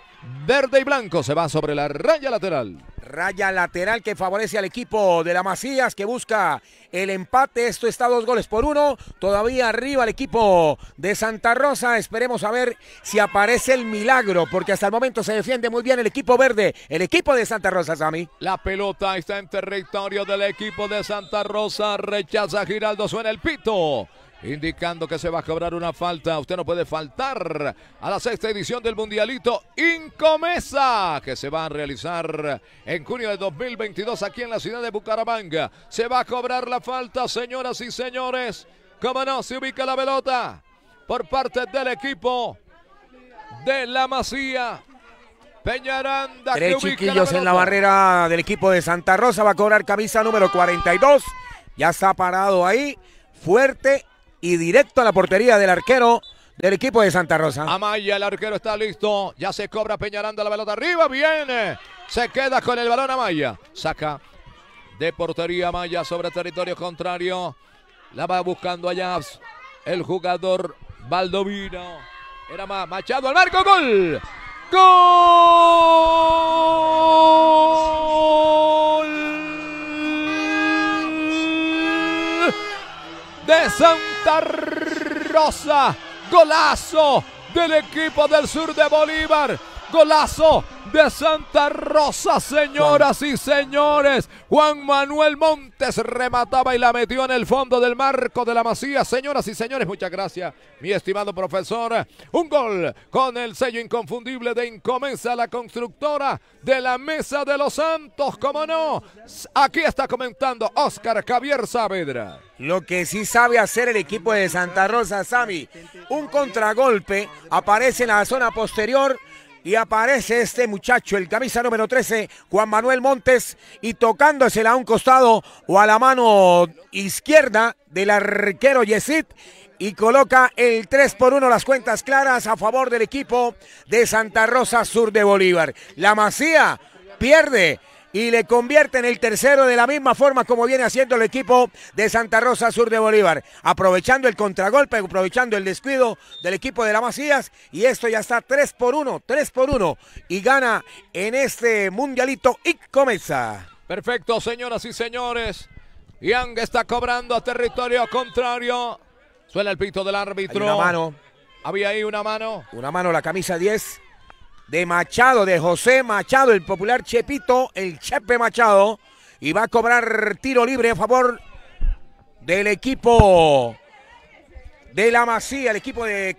verde y blanco se va sobre la raya lateral. Raya lateral que favorece al equipo de la Macías que busca el empate. Esto está dos goles por uno. Todavía arriba el equipo de Santa Rosa. Esperemos a ver si aparece el milagro, porque hasta el momento se defiende muy bien el equipo verde, el equipo de Santa Rosa, Sammy. La pelota está en territorio del equipo de Santa Rosa. Rechaza Giraldo, suena el pito indicando que se va a cobrar una falta. Usted no puede faltar a la sexta edición del Mundialito Incomesa, que se va a realizar en junio de 2022 aquí en la ciudad de Bucaramanga. Se va a cobrar la falta, señoras y señores. Cómo no, se ubica la pelota por parte del equipo de la Masía. Peñaranda. Tres chiquillos en la barrera del equipo de Santa Rosa. Va a cobrar camisa número 42. Ya está parado ahí. Fuerte y directo a la portería del arquero del equipo de Santa Rosa. Amaya, el arquero está listo. Ya se cobra Peñaranda la pelota arriba. Viene. Se queda con el balón Amaya. Saca de portería Amaya sobre territorio contrario. La va buscando allá el jugador Valdovino. Era más Machado al marco. Gol. Gol. De San Santa Rosa. Golazo del equipo del sur de Bolívar. Golazo de Santa Rosa, señoras y señores. Juan Manuel Montes remataba y la metió en el fondo del marco de la masía. Señoras y señores, muchas gracias, mi estimado profesor. Un gol con el sello inconfundible de Incomensa, la constructora de la Mesa de los Santos. Como no, aquí está comentando Oscar Javier Saavedra. Lo que sí sabe hacer el equipo de Santa Rosa, Sami. Un contragolpe aparece en la zona posterior y aparece este muchacho, el camisa número 13, Juan Manuel Montes, y tocándosela a un costado o a la mano izquierda del arquero Yesit. Y coloca el 3 por 1 las cuentas claras a favor del equipo de Santa Rosa Sur de Bolívar. La Masía pierde y le convierte en el tercero de la misma forma como viene haciendo el equipo de Santa Rosa Sur de Bolívar, aprovechando el contragolpe, aprovechando el descuido del equipo de la Macías y esto ya está 3 por 1, 3 por 1 y gana en este mundialito y comienza. Perfecto, señoras y señores. Yang está cobrando a territorio contrario. Suena el pito del árbitro. una mano. Había ahí una mano. Una mano la camisa 10 de Machado, de José Machado, el popular Chepito, el Chepe Machado. Y va a cobrar tiro libre a favor del equipo de la Masía, el equipo de,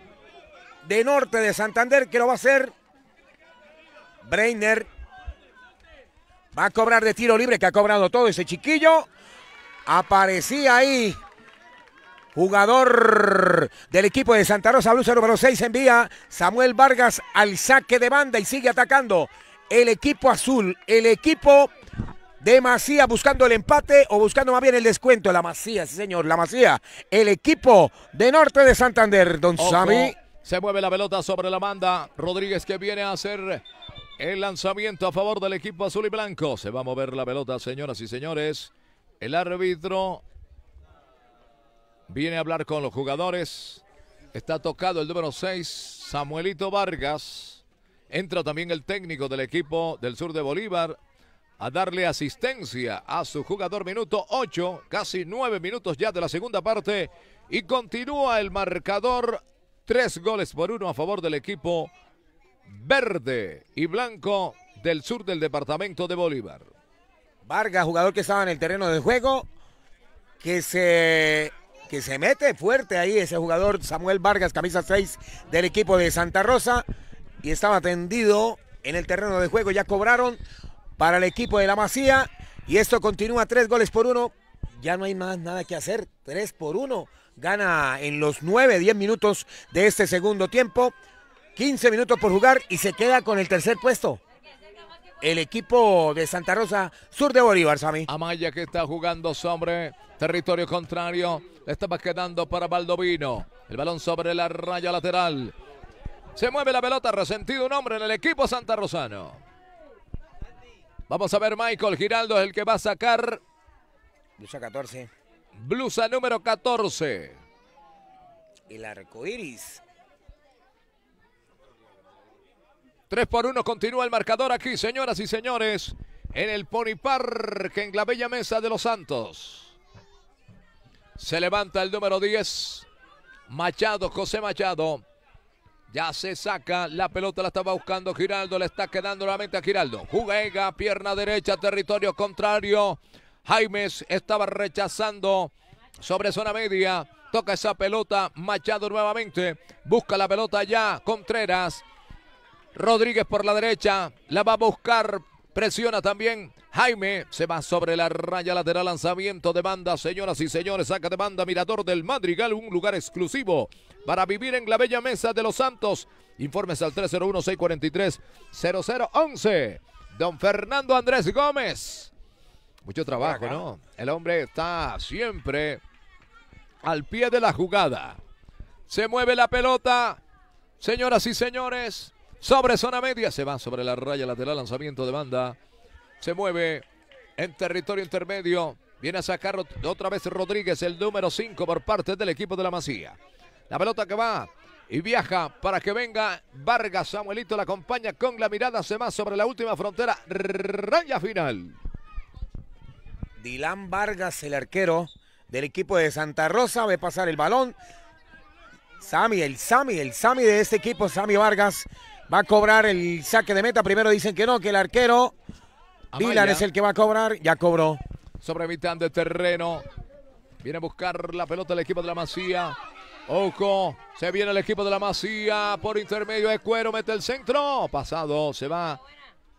de Norte de Santander, que lo va a hacer Breiner. Va a cobrar de tiro libre, que ha cobrado todo ese chiquillo. Aparecía ahí jugador del equipo de Santa Rosa Blusa número 6, envía Samuel Vargas al saque de banda y sigue atacando el equipo azul, el equipo de Masía buscando el empate o buscando más bien el descuento. La Masía, sí señor, la Masía, el equipo de Norte de Santander, don Sami Se mueve la pelota sobre la banda. Rodríguez que viene a hacer el lanzamiento a favor del equipo azul y blanco. Se va a mover la pelota, señoras y señores. El árbitro Viene a hablar con los jugadores. Está tocado el número 6, Samuelito Vargas. Entra también el técnico del equipo del sur de Bolívar a darle asistencia a su jugador minuto 8, casi 9 minutos ya de la segunda parte. Y continúa el marcador, tres goles por uno a favor del equipo verde y blanco del sur del departamento de Bolívar. Vargas, jugador que estaba en el terreno de juego, que se se mete fuerte ahí ese jugador Samuel Vargas, camisa 6 del equipo de Santa Rosa. Y estaba tendido en el terreno de juego. Ya cobraron para el equipo de la Masía. Y esto continúa tres goles por uno. Ya no hay más nada que hacer. Tres por uno. Gana en los 9, 10 minutos de este segundo tiempo. 15 minutos por jugar y se queda con el tercer puesto el equipo de Santa Rosa, sur de Bolívar, Sammy. Amaya que está jugando sobre territorio contrario. Le estaba quedando para Baldovino. El balón sobre la raya lateral. Se mueve la pelota, resentido un hombre en el equipo Santa Rosano. Vamos a ver, Michael Giraldo es el que va a sacar. Blusa 14. Blusa número 14. El arco iris. 3 por 1 continúa el marcador aquí, señoras y señores, en el Pony Park, en la Bella Mesa de los Santos. Se levanta el número 10, Machado, José Machado. Ya se saca, la pelota la estaba buscando Giraldo, le está quedando nuevamente a Giraldo. Juega, pierna derecha, territorio contrario. Jaimes estaba rechazando sobre zona media. Toca esa pelota, Machado nuevamente. Busca la pelota ya, Contreras. Rodríguez por la derecha. La va a buscar. Presiona también Jaime. Se va sobre la raya lateral. Lanzamiento de banda, señoras y señores. Saca de banda Mirador del Madrigal. Un lugar exclusivo para vivir en la bella mesa de los Santos. Informes al 301-643-0011. Don Fernando Andrés Gómez. Mucho trabajo, ¿no? El hombre está siempre al pie de la jugada. Se mueve la pelota. Señoras y señores, sobre zona media, se va sobre la raya lateral, lanzamiento de banda, se mueve en territorio intermedio, viene a sacar otra vez Rodríguez, el número 5 por parte del equipo de la Masía. La pelota que va y viaja para que venga Vargas. Samuelito la acompaña con la mirada, se va sobre la última frontera, raya final. Dilán Vargas, el arquero del equipo de Santa Rosa, ve pasar el balón. Sami, el Sami, el Sami de este equipo, Sami Vargas, Va a cobrar el saque de meta. Primero dicen que no, que el arquero. Vilar es el que va a cobrar. Ya cobró. Sobre mitad de terreno. Viene a buscar la pelota el equipo de la Masía. Ojo. se viene el equipo de la Masía por intermedio de Cuero, mete el centro, pasado, se va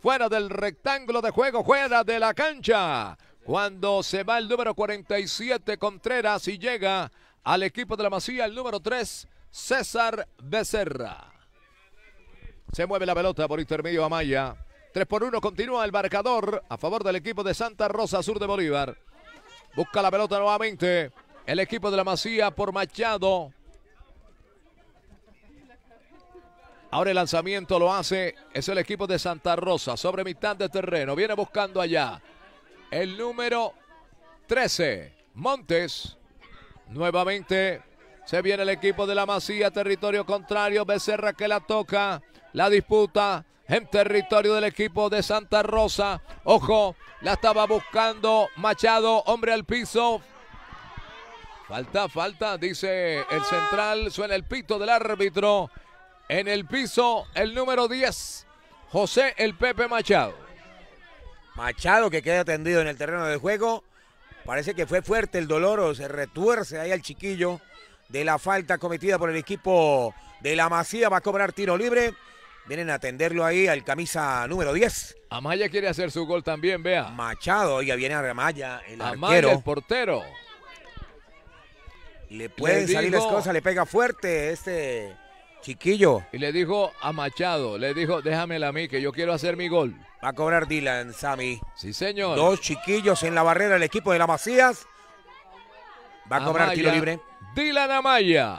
fuera del rectángulo de juego, fuera de la cancha. Cuando se va el número 47 Contreras y llega al equipo de la Masía el número 3 César Becerra. Se mueve la pelota por intermedio a Maya. 3 por 1 continúa el marcador a favor del equipo de Santa Rosa Sur de Bolívar. Busca la pelota nuevamente. El equipo de la Masía por Machado. Ahora el lanzamiento lo hace. Es el equipo de Santa Rosa. Sobre mitad de terreno. Viene buscando allá. El número 13. Montes. Nuevamente. Se viene el equipo de la Masía. Territorio contrario. Becerra que la toca la disputa en territorio del equipo de Santa Rosa. Ojo, la estaba buscando Machado, hombre al piso. Falta, falta, dice el central. Suena el pito del árbitro. En el piso, el número 10, José el Pepe Machado. Machado que queda tendido en el terreno de juego. Parece que fue fuerte el dolor o se retuerce ahí al chiquillo de la falta cometida por el equipo de la Masía. Va a cobrar tiro libre. Vienen a atenderlo ahí al camisa número 10. Amaya quiere hacer su gol también, vea. Machado, ya viene a Amaya, el arquero. el portero. Le pueden salir las cosas, le pega fuerte este chiquillo. Y le dijo a Machado, le dijo, déjamela a mí, que yo quiero hacer mi gol. Va a cobrar Dylan, Sammy. Sí, señor. Dos chiquillos en la barrera el equipo de la Macías. Va a cobrar tiro libre. Dylan Amaya.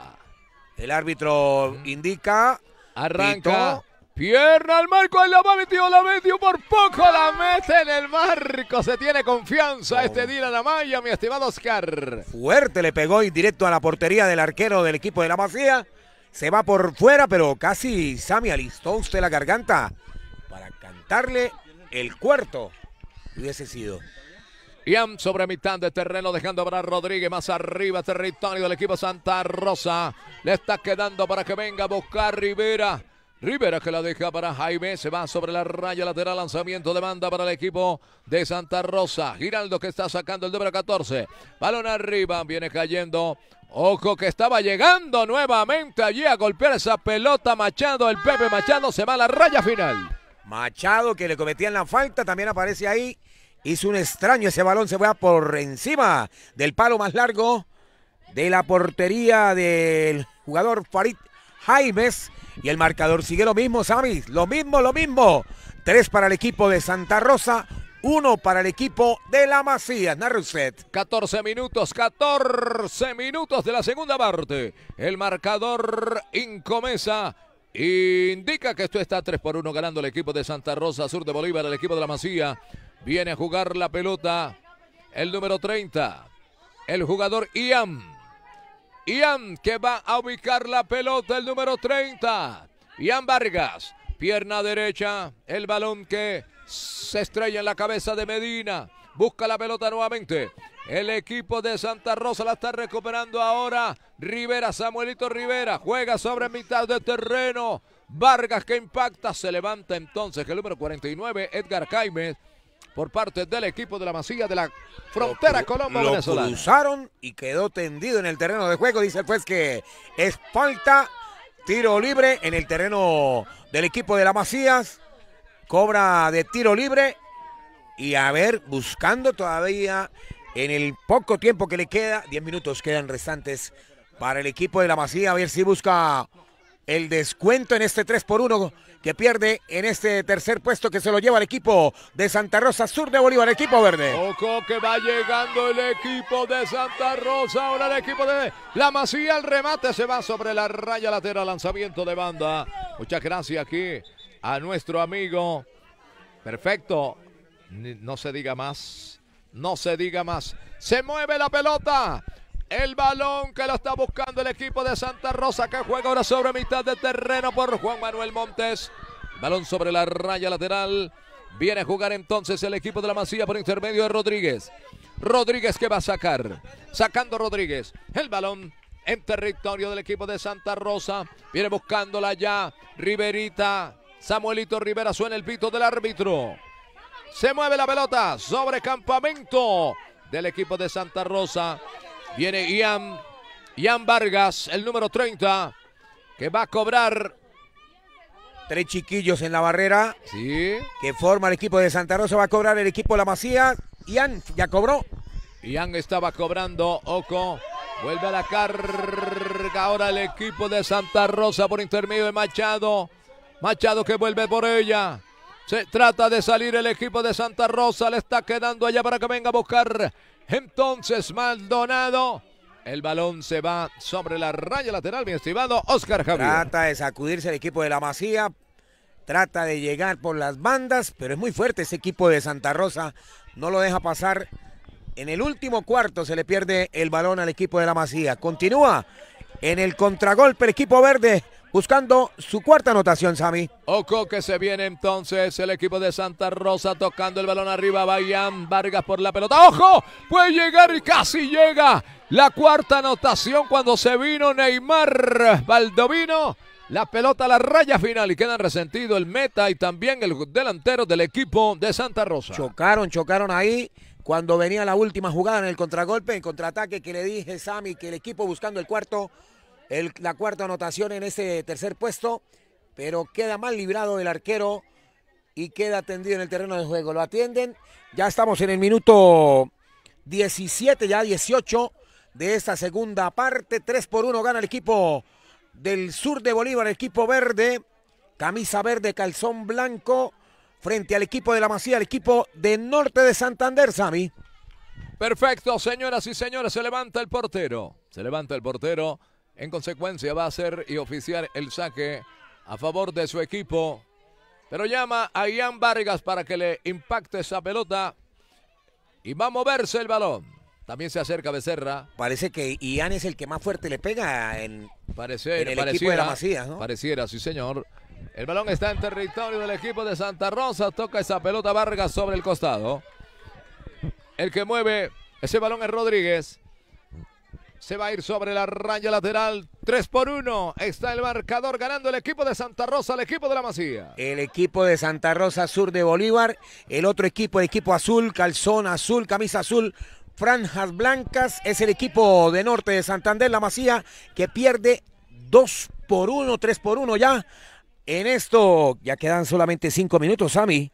El árbitro indica. Arranca. Pierna al marco, ahí la va metido, la metió por poco, la mete en el marco. Se tiene confianza este Dylan Amaya, mi estimado Oscar. Fuerte le pegó y directo a la portería del arquero del equipo de la Masía. Se va por fuera, pero casi Sami alistó usted la garganta para cantarle el cuarto. Hubiese sido. Ian sobre mitad de terreno, dejando para Rodríguez más arriba, territorio del equipo Santa Rosa. Le está quedando para que venga a buscar Rivera. Rivera que la deja para Jaime, se va sobre la raya lateral, lanzamiento de banda para el equipo de Santa Rosa. Giraldo que está sacando el número 14, balón arriba, viene cayendo. Ojo que estaba llegando nuevamente allí a golpear esa pelota Machado, el Pepe Machado se va a la raya final. Machado que le cometían la falta, también aparece ahí. Hizo un extraño ese balón, se va por encima del palo más largo de la portería del jugador Farid Jaime... Y el marcador sigue lo mismo, Samis. Lo mismo, lo mismo. Tres para el equipo de Santa Rosa, uno para el equipo de la Masía, Naruset. 14 minutos, 14 minutos de la segunda parte. El marcador Incomesa indica que esto está 3 por 1 ganando el equipo de Santa Rosa, sur de Bolívar, el equipo de la Masía. Viene a jugar la pelota el número 30, el jugador Ian. Ian que va a ubicar la pelota el número 30. Ian Vargas, pierna derecha, el balón que se estrella en la cabeza de Medina. Busca la pelota nuevamente. El equipo de Santa Rosa la está recuperando ahora. Rivera, Samuelito Rivera, juega sobre mitad de terreno. Vargas que impacta, se levanta entonces el número 49, Edgar Caimes por parte del equipo de la Masía de la frontera colombia venezolana Lo cruzaron y quedó tendido en el terreno de juego. Dice el juez que es falta, tiro libre en el terreno del equipo de la Macías. Cobra de tiro libre y a ver, buscando todavía en el poco tiempo que le queda, 10 minutos quedan restantes para el equipo de la Masía, a ver si busca el descuento en este 3 por 1 que pierde en este tercer puesto que se lo lleva el equipo de Santa Rosa Sur de Bolívar, equipo verde. Ojo que va llegando el equipo de Santa Rosa, ahora el equipo de La Masía, el remate se va sobre la raya lateral, lanzamiento de banda. Muchas gracias aquí a nuestro amigo. Perfecto, no se diga más, no se diga más. Se mueve la pelota. El balón que lo está buscando el equipo de Santa Rosa, que juega ahora sobre mitad de terreno por Juan Manuel Montes. Balón sobre la raya lateral. Viene a jugar entonces el equipo de la Masilla por intermedio de Rodríguez. Rodríguez que va a sacar. Sacando Rodríguez. El balón en territorio del equipo de Santa Rosa. Viene buscándola ya Riverita. Samuelito Rivera suena el pito del árbitro. Se mueve la pelota sobre campamento del equipo de Santa Rosa. Viene Ian, Ian Vargas, el número 30, que va a cobrar. Tres chiquillos en la barrera. Sí. Que forma el equipo de Santa Rosa. Va a cobrar el equipo la Masía. Ian ya cobró. Ian estaba cobrando. Oco. Vuelve a la carga ahora el equipo de Santa Rosa por intermedio de Machado. Machado que vuelve por ella. Se trata de salir el equipo de Santa Rosa. Le está quedando allá para que venga a buscar entonces Maldonado. El balón se va sobre la raya lateral, bien estimado Oscar Javier. Trata de sacudirse el equipo de la Masía. Trata de llegar por las bandas, pero es muy fuerte ese equipo de Santa Rosa. No lo deja pasar. En el último cuarto se le pierde el balón al equipo de la Masía. Continúa en el contragolpe el equipo verde buscando su cuarta anotación, Sami. Ojo que se viene entonces el equipo de Santa Rosa tocando el balón arriba. vayan Vargas por la pelota. ¡Ojo! Puede llegar y casi llega la cuarta anotación cuando se vino Neymar Valdovino. La pelota a la raya final y quedan resentido el meta y también el delantero del equipo de Santa Rosa. Chocaron, chocaron ahí cuando venía la última jugada en el contragolpe, en contraataque que le dije, Sami, que el equipo buscando el cuarto la cuarta anotación en ese tercer puesto, pero queda mal librado el arquero y queda atendido en el terreno de juego. Lo atienden, ya estamos en el minuto 17, ya 18 de esta segunda parte. 3 por 1 gana el equipo del sur de Bolívar, el equipo verde, camisa verde, calzón blanco, frente al equipo de la Masía, el equipo de norte de Santander, Sami. Perfecto, señoras y señores, se levanta el portero. Se levanta el portero. En consecuencia va a hacer y oficiar el saque a favor de su equipo. Pero llama a Ian Vargas para que le impacte esa pelota. Y va a moverse el balón. También se acerca Becerra. Parece que Ian es el que más fuerte le pega en, el equipo de la ¿no? Pareciera, sí señor. El balón está en territorio del equipo de Santa Rosa. Toca esa pelota Vargas sobre el costado. El que mueve ese balón es Rodríguez. Se va a ir sobre la raya lateral. 3 por 1. Está el marcador ganando el equipo de Santa Rosa, el equipo de la Masía. El equipo de Santa Rosa Sur de Bolívar. El otro equipo, el equipo azul, calzón azul, camisa azul, franjas blancas. Es el equipo de norte de Santander, la Masía, que pierde 2 por 1, 3 por 1 ya. En esto ya quedan solamente 5 minutos, Sammy.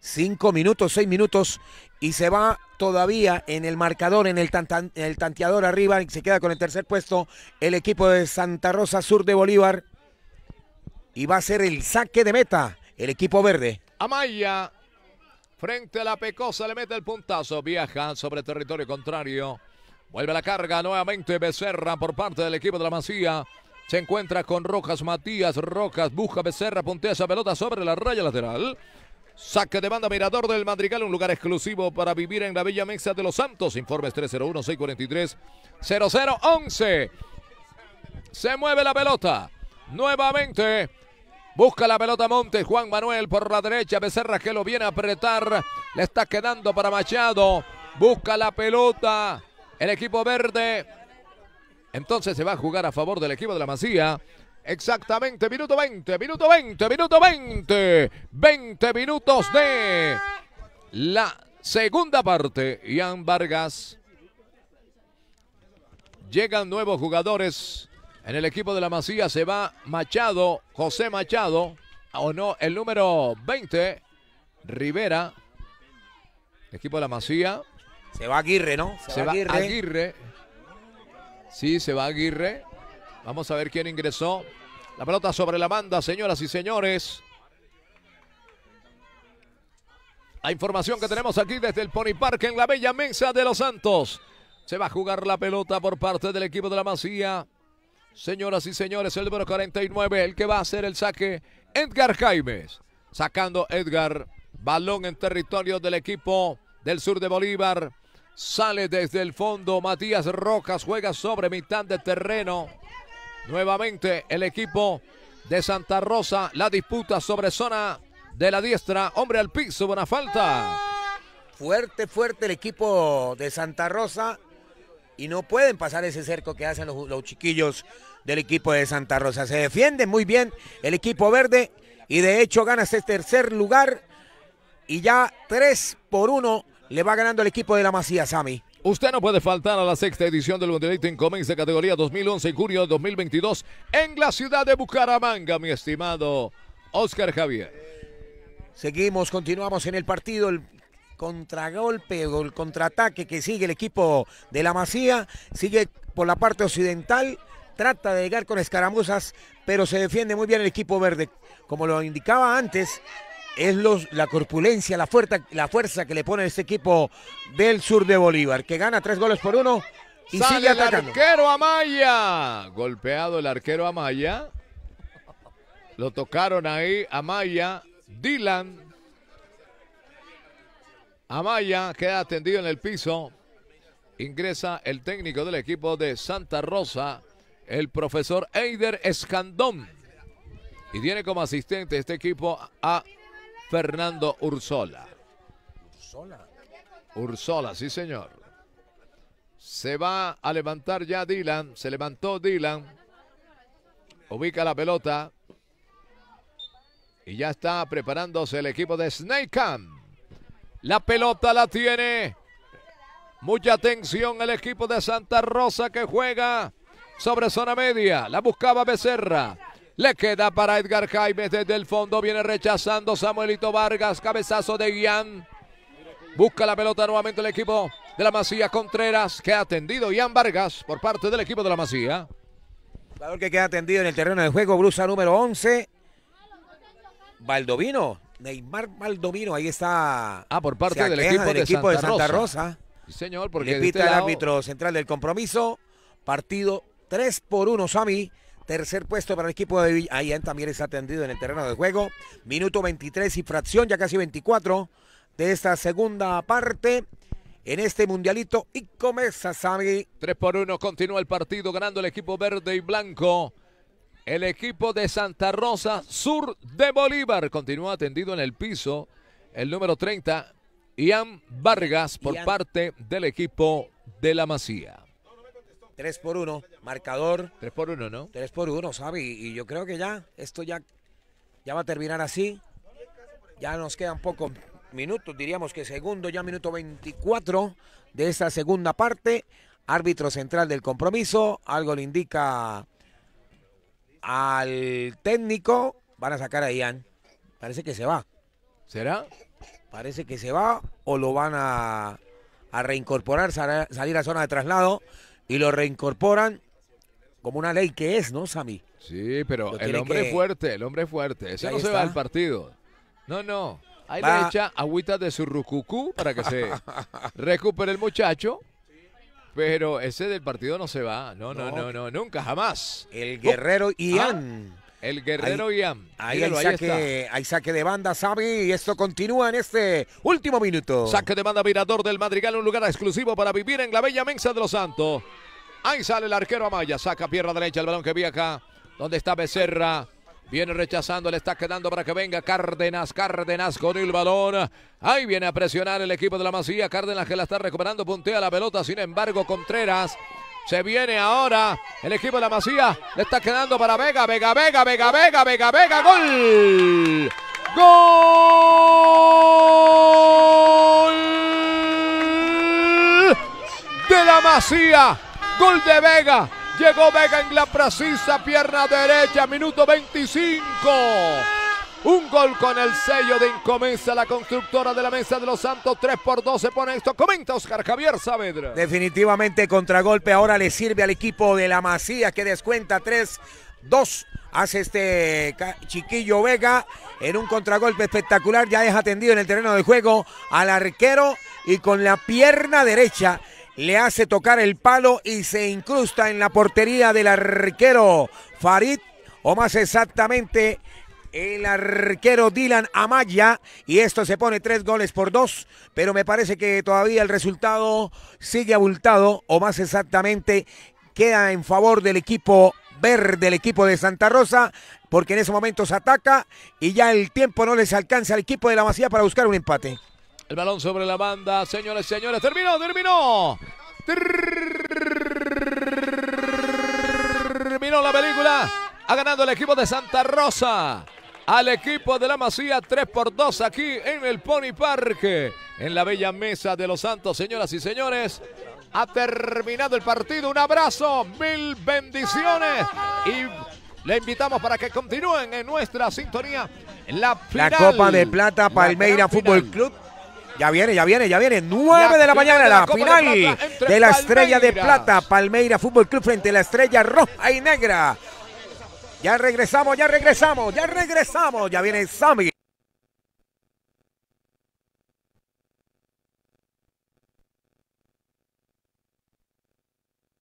Cinco minutos, seis minutos y se va todavía en el marcador, en el, tanteador arriba, y se queda con el tercer puesto el equipo de Santa Rosa Sur de Bolívar. Y va a ser el saque de meta el equipo verde. Amaya, frente a la Pecosa, le mete el puntazo, viaja sobre territorio contrario. Vuelve la carga nuevamente Becerra por parte del equipo de la Masía. Se encuentra con Rojas Matías. Rojas busca Becerra, puntea esa pelota sobre la raya lateral. Saque de banda Mirador del Madrigal, un lugar exclusivo para vivir en la Villa Mesa de los Santos. Informes 301-643-0011. Se mueve la pelota. Nuevamente. Busca la pelota Monte Juan Manuel por la derecha, Becerra que lo viene a apretar, le está quedando para Machado, busca la pelota, el equipo verde, entonces se va a jugar a favor del equipo de la Masía. Exactamente, minuto 20, minuto 20, minuto 20. 20 minutos de la segunda parte. Ian Vargas. Llegan nuevos jugadores en el equipo de la Masía. Se va Machado, José Machado. Ah, o no, el número 20, Rivera. El equipo de la Masía. Se va Aguirre, ¿no? Se, va, Aguirre. Sí, se va Aguirre. Vamos a ver quién ingresó. La pelota sobre la banda, señoras y señores. La información que tenemos aquí desde el Pony Park en la Bella Mesa de los Santos. Se va a jugar la pelota por parte del equipo de la Masía. Señoras y señores, el número 49, el que va a hacer el saque, Edgar Jaimes. Sacando Edgar, balón en territorio del equipo del sur de Bolívar. Sale desde el fondo, Matías Rojas juega sobre mitad de terreno. Nuevamente el equipo de Santa Rosa la disputa sobre zona de la diestra. Hombre al piso, buena falta. Fuerte, fuerte el equipo de Santa Rosa. Y no pueden pasar ese cerco que hacen los, chiquillos del equipo de Santa Rosa. Se defiende muy bien el equipo verde. Y de hecho gana este tercer lugar. Y ya 3 por 1 le va ganando el equipo de la Masía, Sammy. Usted no puede faltar a la sexta edición del Mundialito de categoría 2011 y de 2022 en la ciudad de Bucaramanga, mi estimado Oscar Javier. Seguimos, continuamos en el partido. El contragolpe o el contraataque que sigue el equipo de la Masía sigue por la parte occidental. Trata de llegar con escaramuzas, pero se defiende muy bien el equipo verde. Como lo indicaba antes, es los, la corpulencia, la fuerza, la fuerza que le pone este equipo del sur de Bolívar, que gana tres goles por uno y sigue atacando. El arquero Amaya, golpeado el arquero Amaya. Lo tocaron ahí Amaya, Dylan. Amaya queda atendido en el piso. Ingresa el técnico del equipo de Santa Rosa, el profesor Eider Escandón. Y tiene como asistente este equipo a Fernando Ursola. Ursola. sí señor. Se va a levantar ya Dylan. Se levantó Dylan. Ubica la pelota. Y ya está preparándose el equipo de Snake La pelota la tiene. Mucha atención el equipo de Santa Rosa que juega sobre zona media. La buscaba Becerra. Le queda para Edgar Jaime desde el fondo. Viene rechazando Samuelito Vargas. Cabezazo de Ian Busca la pelota nuevamente el equipo de la Masía Contreras. Queda atendido Ian Vargas por parte del equipo de la Masía. Jugador que queda atendido en el terreno de juego. Brusa número 11. Baldovino. Neymar Valdovino. Ahí está. Ah, por parte del equipo, de, Santa, Rosa. señor, porque. Este el árbitro central del compromiso. Partido 3 por 1, Sami. Tercer puesto para el equipo de Ayan también es atendido en el terreno de juego. Minuto 23 y fracción, ya casi 24 de esta segunda parte en este mundialito y comienza Sami. 3 por 1 continúa el partido ganando el equipo verde y blanco. El equipo de Santa Rosa Sur de Bolívar continúa atendido en el piso. El número 30, Ian Vargas, por parte del equipo de la Masía. 3 por 1, marcador. 3 por 1, ¿no? 3 por 1, ¿sabe? Y yo creo que ya, esto ya, ya va a terminar así. Ya nos quedan pocos minutos, diríamos que segundo, ya minuto 24 de esta segunda parte. Árbitro central del compromiso, algo le indica al técnico. Van a sacar a Ian. Parece que se va. ¿Será? Parece que se va o lo van a, reincorporar, salir a zona de traslado y lo reincorporan como una ley que es, ¿no, Sami? Sí, pero el hombre fuerte, el hombre fuerte. Ese no se va al partido. No, no. Ahí le echa agüitas de su rucucú para que se recupere el muchacho. Pero ese del partido no se va. No, no, no, no, nunca, jamás. El oh. guerrero Ian. Ah. El guerrero Ahí, hay saque, hay saque de banda, Xavi, y esto continúa en este último minuto. Saque de banda Mirador del Madrigal, un lugar exclusivo para vivir en la bella mensa de los Santos. Ahí sale el arquero Amaya, saca pierna derecha el balón que vi acá. Donde está Becerra? Viene rechazando, le está quedando para que venga Cárdenas, Cárdenas con el balón. Ahí viene a presionar el equipo de la Masía. Cárdenas que la está recuperando, puntea la pelota. Sin embargo, Contreras se viene ahora el equipo de la Masía. Le está quedando para Vega. Vega, Vega, Vega, Vega, Vega, Vega. Gol. Gol de la Masía. Gol de Vega. Llegó Vega en la precisa pierna derecha. Minuto 25. Un gol con el sello de Incomensa, la constructora de la mesa de los Santos. 3 por 2 se pone esto. Comenta Oscar Javier Saavedra. Definitivamente contragolpe ahora le sirve al equipo de la Masía que descuenta 3, 2. Hace este chiquillo Vega en un contragolpe espectacular. Ya es atendido en el terreno de juego al arquero y con la pierna derecha le hace tocar el palo y se incrusta en la portería del arquero Farid, o más exactamente el arquero Dylan Amaya y esto se pone tres goles por dos, pero me parece que todavía el resultado sigue abultado o más exactamente queda en favor del equipo verde, el equipo de Santa Rosa, porque en ese momento se ataca y ya el tiempo no les alcanza al equipo de la Masía para buscar un empate. El balón sobre la banda, señores, señores, terminó, terminó. Terminó la película. Ha ganado el equipo de Santa Rosa al equipo de la Masía 3 por 2 aquí en el Pony Parque, en la bella mesa de los Santos, señoras y señores. Ha terminado el partido, un abrazo, mil bendiciones y le invitamos para que continúen en nuestra sintonía la final. La Copa de Plata Palmeira Fútbol Club ya viene, ya viene, ya viene. 9 de la mañana, la, final de, la Estrella de Plata, Palmeira Fútbol Club frente a la Estrella Roja y Negra. Ya regresamos, ya regresamos, ya regresamos. Ya viene Sammy.